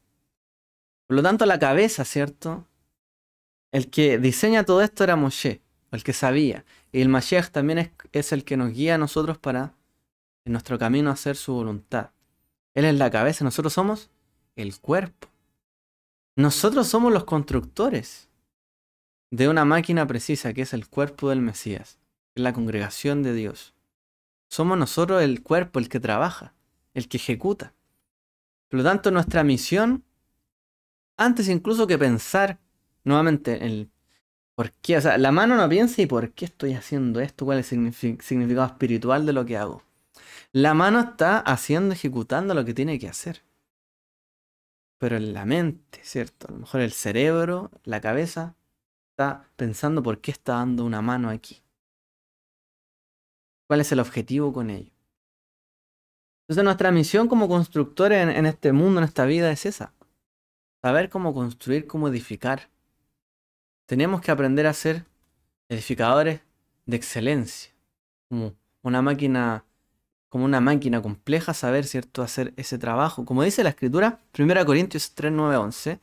Por lo tanto, la cabeza, ¿cierto? El que diseña todo esto era Moshe, el que sabía. Y el Moshe también es, el que nos guía a nosotros para en nuestro camino hacer su voluntad. Él es la cabeza, nosotros somos el cuerpo. Nosotros somos los constructores de una máquina precisa que es el cuerpo del Mesías, la congregación de Dios. Somos nosotros el cuerpo, el que trabaja, el que ejecuta. Por lo tanto, nuestra misión, antes incluso que pensar nuevamente el por qué, o sea, la mano no piensa y por qué estoy haciendo esto, cuál es el significado espiritual de lo que hago. La mano está haciendo, ejecutando lo que tiene que hacer. Pero en la mente, ¿cierto? A lo mejor el cerebro, la cabeza, está pensando por qué está dando una mano aquí. ¿Cuál es el objetivo con ello? Entonces nuestra misión como constructores en, este mundo, en esta vida, es esa. Saber cómo construir, cómo edificar. Tenemos que aprender a ser edificadores de excelencia. Como una máquina, como una máquina compleja, saber, ¿cierto?, hacer ese trabajo. Como dice la escritura, 1 Corintios 3, 9, 11,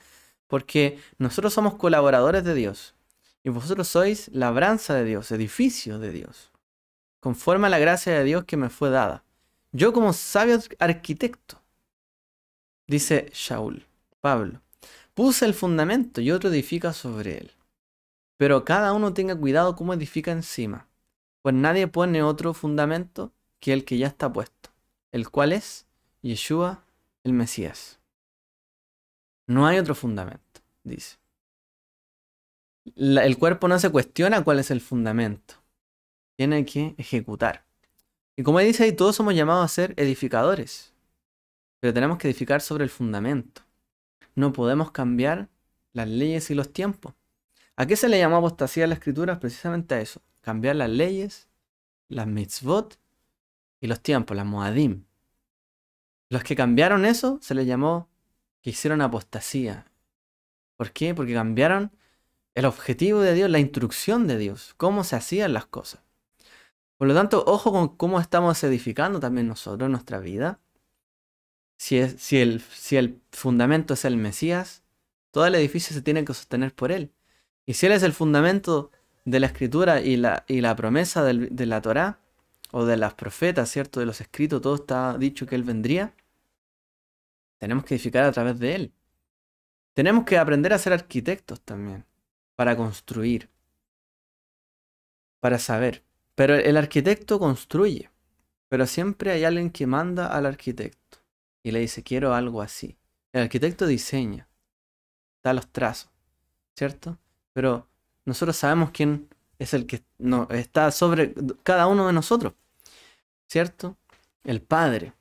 porque nosotros somos colaboradores de Dios y vosotros sois labranza de Dios, edificio de Dios, conforme a la gracia de Dios que me fue dada. Yo como sabio arquitecto, dice Shaul, Pablo, puse el fundamento y otro edifica sobre él. Pero cada uno tenga cuidado cómo edifica encima, pues nadie pone otro fundamento que el que ya está puesto, el cual es Yeshua el Mesías. No hay otro fundamento, dice el cuerpo no se cuestiona cuál es el fundamento. Tiene que ejecutar. Y como dice ahí, todos somos llamados a ser edificadores. Pero tenemos que edificar sobre el fundamento. No podemos cambiar las leyes y los tiempos. ¿A qué se le llamó apostasía en la escritura? Precisamente a eso. Cambiar las leyes, las mitzvot y los tiempos, las moadim. Los que cambiaron eso se les llamó que hicieron apostasía. ¿Por qué? Porque cambiaron el objetivo de Dios, la instrucción de Dios, cómo se hacían las cosas. Por lo tanto, ojo con cómo estamos edificando también nosotros nuestra vida. Si, es, si, el, si el fundamento es el Mesías, todo el edificio se tiene que sostener por él. Y si él es el fundamento de la escritura y la, y la promesa de la Torá o de las profetas, ¿cierto? De los escritos, todo está dicho que él vendría. Tenemos que edificar a través de él. Tenemos que aprender a ser arquitectos también para construir, para saber. Pero el arquitecto construye, pero siempre hay alguien que manda al arquitecto y le dice, quiero algo así. El arquitecto diseña, da los trazos, ¿cierto? Pero nosotros sabemos quién es el que no, está sobre cada uno de nosotros, ¿cierto? El Padre.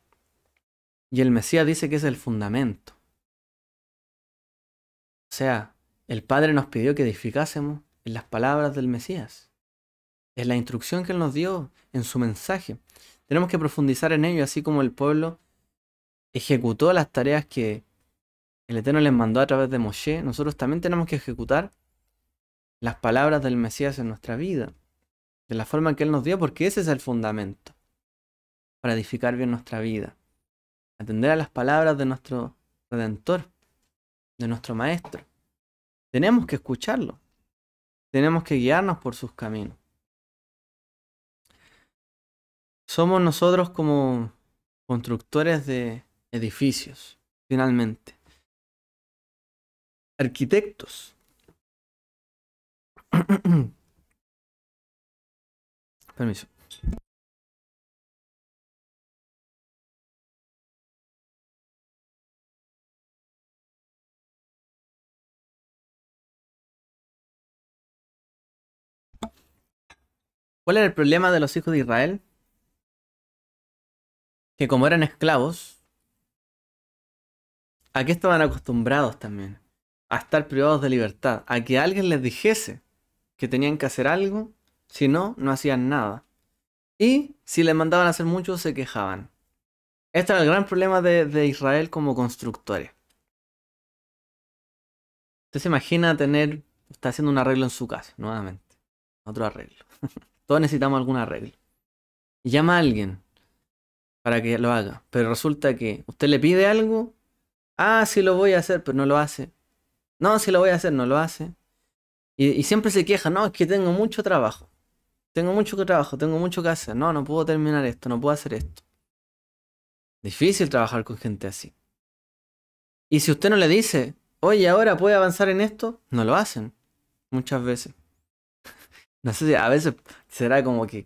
Y el Mesías dice que es el fundamento. O sea, el Padre nos pidió que edificásemos en las palabras del Mesías, en la instrucción que Él nos dio, en su mensaje. Tenemos que profundizar en ello, así como el pueblo ejecutó las tareas que el Eterno les mandó a través de Moshe. Nosotros también tenemos que ejecutar las palabras del Mesías en nuestra vida, de la forma que Él nos dio, porque ese es el fundamento para edificar bien nuestra vida. Atender a las palabras de nuestro Redentor, de nuestro Maestro. Tenemos que escucharlo. Tenemos que guiarnos por sus caminos. Somos nosotros como constructores de edificios, finalmente. Arquitectos. Permiso. ¿Cuál era el problema de los hijos de Israel? Que como eran esclavos, ¿a qué estaban acostumbrados también? A estar privados de libertad, a que alguien les dijese que tenían que hacer algo, si no, no hacían nada. Y si les mandaban a hacer mucho, se quejaban. Este era el gran problema de, de Israel como constructores. Usted se imagina tener, está haciendo un arreglo en su casa, nuevamente, otro arreglo. Todos necesitamos alguna regla. Y llama a alguien para que lo haga. Pero resulta que usted le pide algo. Ah, sí lo voy a hacer, pero no lo hace. No, sí lo voy a hacer, no lo hace. Y, y siempre se queja, no, es que tengo mucho trabajo. Tengo mucho que trabajo, tengo mucho que hacer. No, no puedo terminar esto, no puedo hacer esto. Difícil trabajar con gente así. Y si usted no le dice, oye, ahora puede avanzar en esto, no lo hacen. Muchas veces. No sé si a veces será como que,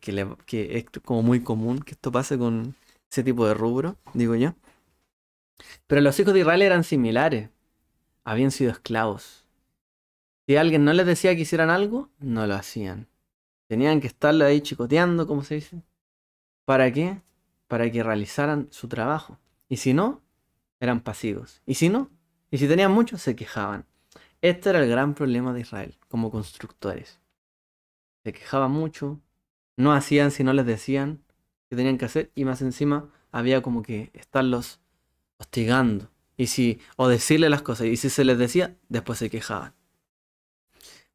es como muy común que esto pase con ese tipo de rubro, digo yo. Pero los hijos de Israel eran similares. Habían sido esclavos. Si alguien no les decía que hicieran algo, no lo hacían. Tenían que estarlo ahí chicoteando, como se dice. ¿Para qué? Para que realizaran su trabajo. Y si no, eran pasivos. Y si no, y si tenían mucho, se quejaban. Este era el gran problema de Israel como constructores se quejaban mucho, no hacían si no les decían que tenían que hacer y más encima había como que estarlos hostigando y si o decirle las cosas y si se les decía después se quejaban.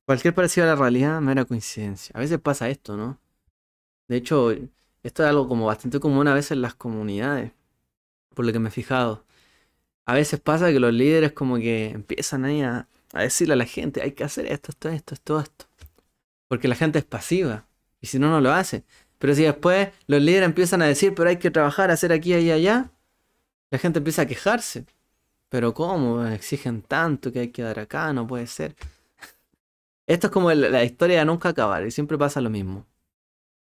Cualquier parecido a la realidad era coincidencia. A veces pasa esto, ¿no? De hecho, esto es algo como bastante común a veces en las comunidades, por lo que me he fijado. A veces pasa que los líderes como que empiezan ahí a, a decirle a la gente, hay que hacer esto, esto, esto, esto, esto porque la gente es pasiva y si no, no lo hace. Pero si después los líderes empiezan a decir, pero hay que trabajar, hacer aquí, y allá, la gente empieza a quejarse. Pero ¿cómo? Exigen tanto que hay que dar acá, no puede ser. Esto es como la historia de nunca acabar y siempre pasa lo mismo.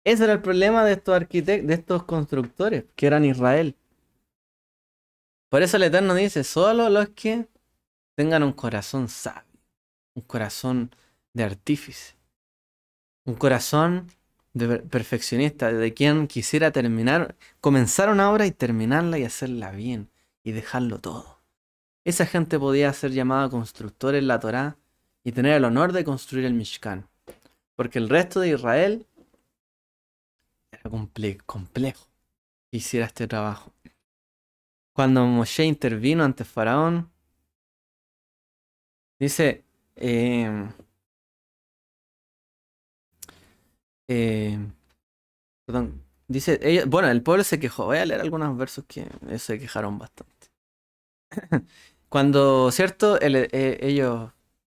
Ese era el problema de estos arquitectos, de estos constructores que eran Israel. Por eso el Eterno dice, solo los que tengan un corazón sabio, un corazón de artífice un corazón de perfeccionista, de quien quisiera terminar, comenzar una obra y terminarla y hacerla bien y dejarlo todo. Esa gente podía ser llamada constructor en la Torá y tener el honor de construir el Mishkan, porque el resto de Israel era complejo que hiciera este trabajo. Cuando Moshe intervino ante Faraón, dice, em, Eh, perdón. Dice, bueno, el pueblo se quejó. Voy a leer algunos versos que se quejaron bastante. Cuando, ¿cierto? Eh, ellos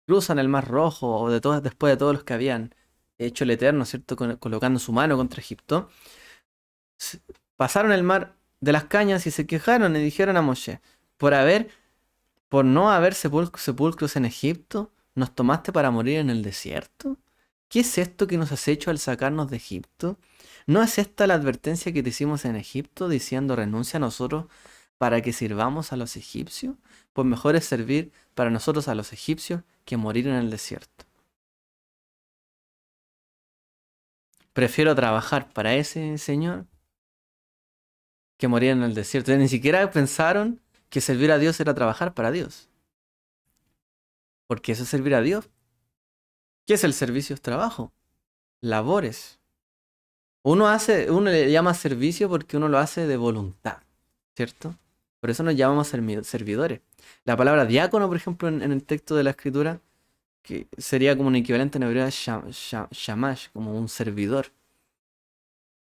cruzan el Mar Rojo, o de todas, después de todos los que habían hecho el Eterno, ¿cierto? colocando su mano contra Egipto. Pasaron el mar de las cañas y se quejaron y dijeron a Moshe, por haber, por no haber sepulcros en Egipto, ¿nos tomaste para morir en el desierto? ¿qué es esto que nos has hecho al sacarnos de Egipto? ¿No es esta la advertencia que te hicimos en Egipto diciendo renuncia a nosotros para que sirvamos a los egipcios? Pues mejor es servir para nosotros a los egipcios que morir en el desierto. Prefiero trabajar para ese Señor que morir en el desierto. Ni siquiera pensaron que servir a Dios era trabajar para Dios. Porque eso es servir a Dios. ¿Qué es el servicio? Es trabajo, labores. Uno hace, uno le llama servicio porque uno lo hace de voluntad, ¿cierto? Por eso nos llamamos servidores. La palabra diácono, por ejemplo, en, el texto de la escritura, que sería como un equivalente en hebreo a shamash, como un servidor.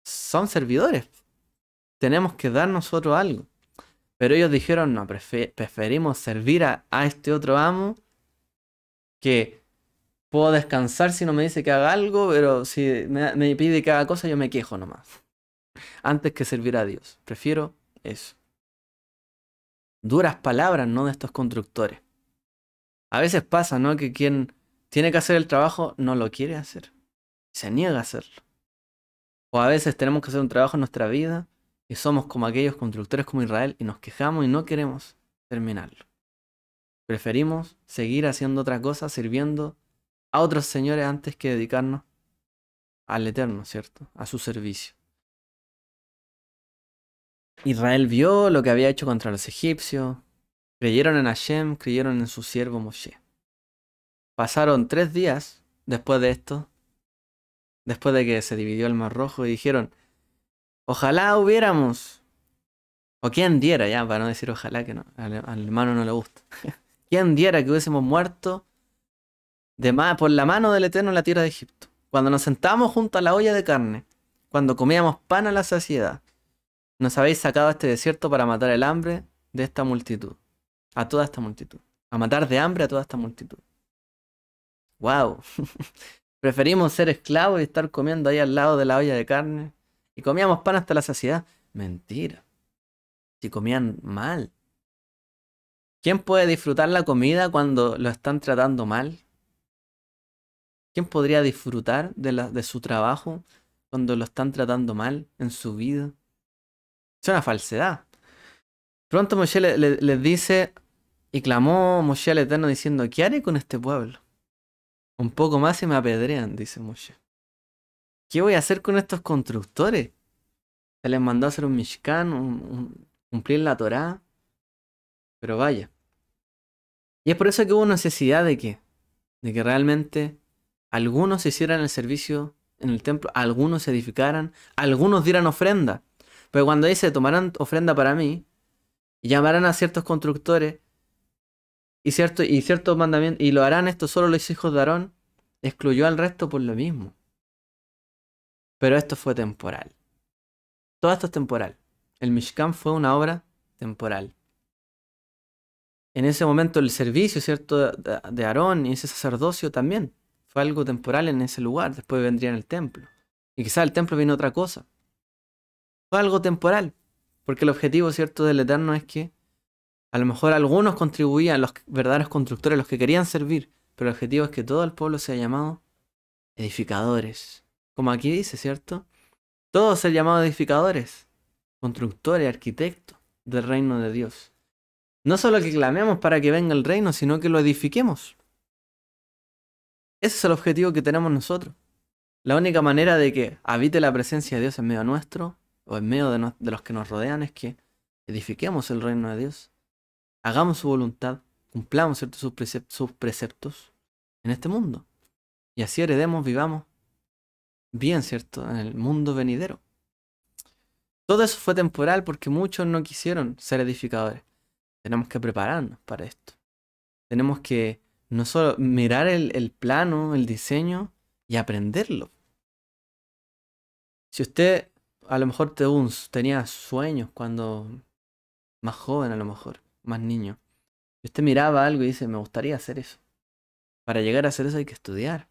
Son servidores. Tenemos que dar nosotros algo. Pero ellos dijeron, no, preferimos servir a este otro amo que Puedo descansar si no me dice que haga algo, pero si me, pide que haga cosa, yo me quejo nomás. Antes que servir a Dios. Prefiero eso. Duras palabras, ¿no? De estos constructores. A veces pasa, ¿no? Que quien tiene que hacer el trabajo no lo quiere hacer. Se niega a hacerlo. O a veces tenemos que hacer un trabajo en nuestra vida y somos como aquellos constructores como Israel y nos quejamos y no queremos terminarlo. Preferimos seguir haciendo otras cosas, sirviendo a otros señores antes que dedicarnos al Eterno, ¿cierto? A su servicio. Israel vio lo que había hecho contra los egipcios, creyeron en Hashem, creyeron en su siervo Moshe. Pasaron tres días después de esto, después de que se dividió el Mar Rojo, y dijeron, ojalá hubiéramos, o quien diera, ya, para no decir ojalá, que no, al, al hermano no le gusta, quien diera que hubiésemos muerto por la mano del Eterno en la tierra de Egipto, cuando nos sentamos junto a la olla de carne, cuando comíamos pan a la saciedad, nos habéis sacado a este desierto para matar el hambre de esta multitud, a toda esta multitud, a matar de hambre a toda esta multitud. ¡Wow! Preferimos ser esclavos y estar comiendo ahí al lado de la olla de carne. Y comíamos pan hasta la saciedad. Mentira. Si comían mal. ¿Quién puede disfrutar la comida cuando lo están tratando mal? ¿Quién podría disfrutar de, su trabajo cuando lo están tratando mal en su vida? Es una falsedad. Pronto Moshe les le, dice, y clamó Moshe al Eterno diciendo, ¿qué haré con este pueblo? Un poco más y me apedrean, dice Moshe. ¿Qué voy a hacer con estos constructores? Se les mandó a hacer un Mishkan, cumplir la Torá. Pero vaya. Y es por eso que hubo necesidad de que, de que realmente algunos hicieran el servicio en el templo, algunos se edificaran, algunos dieran ofrenda. Pero cuando dice tomarán ofrenda para mí, llamarán a ciertos constructores y y ciertos mandamientos, y lo harán esto solo los hijos de Aarón, excluyó al resto por lo mismo. Pero esto fue temporal. Todo esto es temporal. El Mishkan fue una obra temporal. En ese momento el servicio, ¿cierto?, de Aarón y ese sacerdocio también fue algo temporal en ese lugar, después vendrían el templo. Y quizás el templo viene otra cosa. Fue algo temporal, porque el objetivo, ¿cierto?, del Eterno es que a lo mejor algunos contribuían, los verdaderos constructores, los que querían servir, pero el objetivo es que todo el pueblo sea llamado edificadores. Como aquí dice, ¿cierto? Todos ser llamados edificadores, constructores, arquitectos del reino de Dios. No solo que clamemos para que venga el reino, sino que lo edifiquemos. Ese es el objetivo que tenemos nosotros. La única manera de que habite la presencia de Dios en medio nuestro o en medio de, los que nos rodean es que edifiquemos el reino de Dios, hagamos su voluntad, cumplamos Sus, preceptos, sus preceptos en este mundo. Y así heredemos, vivamos bien, ¿cierto? En el mundo venidero. Todo eso fue temporal porque muchos no quisieron ser edificadores. Tenemos que prepararnos para esto. Tenemos que no solo mirar el, el plano, el diseño y aprenderlo. Si usted a lo mejor tenía sueños cuando más joven, a lo mejor, más niño, y usted miraba algo y dice, me gustaría hacer eso. Para llegar a hacer eso hay que estudiar.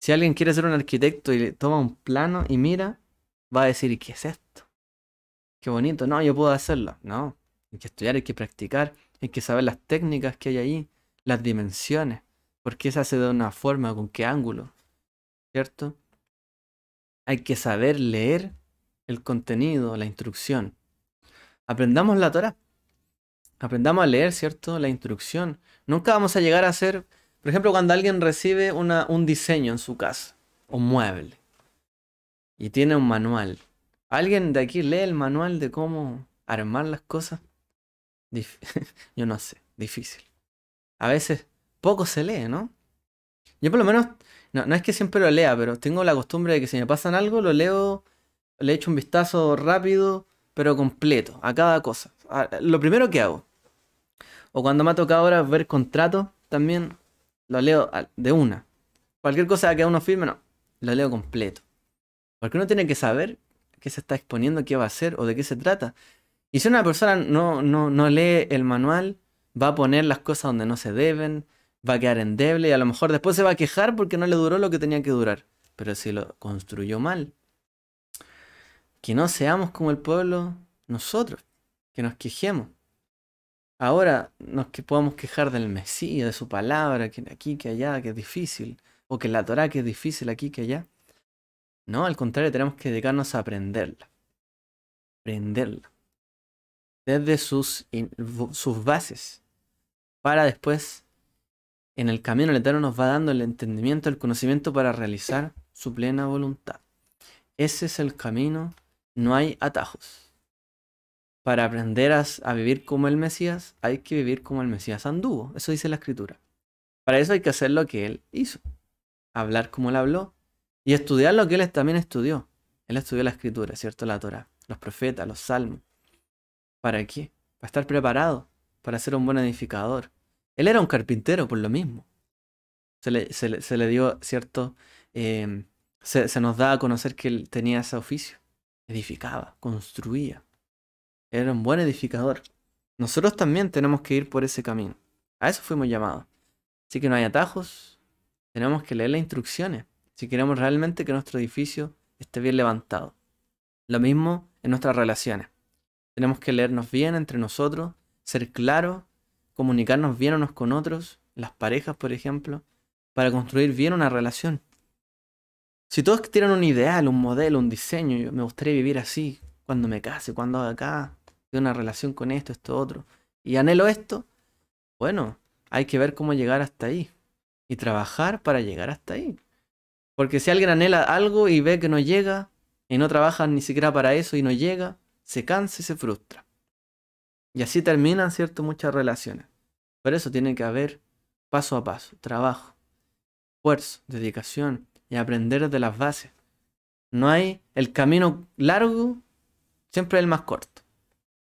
Si alguien quiere ser un arquitecto y toma un plano y mira, va a decir, ¿qué es esto? Qué bonito, no, yo puedo hacerlo. No, hay que estudiar, hay que practicar, hay que saber las técnicas que hay allí, las dimensiones, por qué se hace de una forma, con qué ángulo, ¿cierto? Hay que saber leer el contenido, la instrucción. Aprendamos la Torah. Aprendamos a leer, ¿cierto? La instrucción. Nunca vamos a llegar a ser, por ejemplo, cuando alguien recibe un diseño en su casa, un mueble, y tiene un manual. ¿Alguien de aquí lee el manual de cómo armar las cosas? Yo no sé, difícil a veces poco se lee, ¿no? Yo por lo menos, no, es que siempre lo lea, pero tengo la costumbre de que si me pasan algo, lo leo, le echo un vistazo rápido, pero completo, a cada cosa. lo primero que hago. O cuando me ha tocado ahora ver contratos, también lo leo de una. Cualquier cosa que uno firme, no, lo leo completo. Porque uno tiene que saber qué se está exponiendo, qué va a hacer o de qué se trata. Y si una persona no, no, no lee el manual, va a poner las cosas donde no se deben, va a quedar endeble y a lo mejor después se va a quejar porque no le duró lo que tenía que durar, pero si lo construyó mal. Que no seamos como el pueblo nosotros, que nos quejemos. Ahora nos que podamos quejar del Mesías, de su palabra, que aquí, que allá, que es difícil, o que la Torah que es difícil aquí, que allá. No, al contrario, tenemos que dedicarnos a aprenderla. Aprenderla. Desde sus, sus bases para después, en el camino, el Eterno nos va dando el entendimiento, el conocimiento para realizar su plena voluntad. Ese es el camino, no hay atajos. Para aprender a, vivir como el Mesías, hay que vivir como el Mesías anduvo. Eso dice la Escritura. Para eso hay que hacer lo que él hizo, hablar como él habló y estudiar lo que él también estudió. Él estudió la escritura, ¿cierto? La Torah, los profetas, los salmos. ¿Para qué? Para estar preparado, para ser un buen edificador, él era un carpintero por lo mismo. Se le, dio cierto... Em, se, nos da a conocer que él tenía ese oficio. Edificaba, construía. Era un buen edificador. Nosotros también tenemos que ir por ese camino. A eso fuimos llamados. Así que no hay atajos. Tenemos que leer las instrucciones. Si queremos realmente que nuestro edificio esté bien levantado. Lo mismo en nuestras relaciones. Tenemos que leernos bien entre nosotros, ser claros comunicarnos bien unos con otros, las parejas, por ejemplo, para construir bien una relación. Si todos tienen un ideal, un modelo, un diseño, yo me gustaría vivir así, cuando me case, cuando haga acá, tengo una relación con esto, esto, otro, y anhelo esto, bueno, hay que ver cómo llegar hasta ahí y trabajar para llegar hasta ahí. Porque si alguien anhela algo y ve que no llega, y no trabaja ni siquiera para eso y no llega, se cansa y se frustra. Y así terminan, ¿cierto? Muchas relaciones. Por eso tiene que haber paso a paso, trabajo, esfuerzo, dedicación y aprender de las bases. No hay el camino largo, siempre el más corto.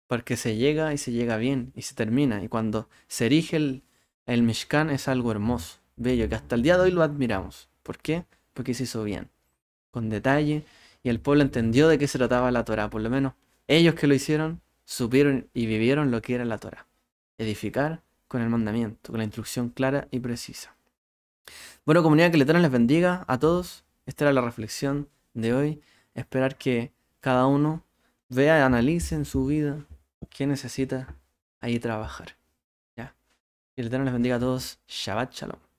Porque se llega y se llega bien y se termina. Y cuando se erige el, el Mishkan es algo hermoso, bello, que hasta el día de hoy lo admiramos. ¿Por qué? Porque se hizo bien, con detalle, y el pueblo entendió de qué se trataba la Torah. Por lo menos ellos que lo hicieron supieron y vivieron lo que era la Torah, edificar con el mandamiento, con la instrucción clara y precisa. Bueno, comunidad, que el Eterno les bendiga a todos. Esta era la reflexión de hoy. Esperar que cada uno vea, y analice en su vida qué necesita ahí trabajar. ¿Ya? Que el Eterno les bendiga a todos. Shabbat Shalom.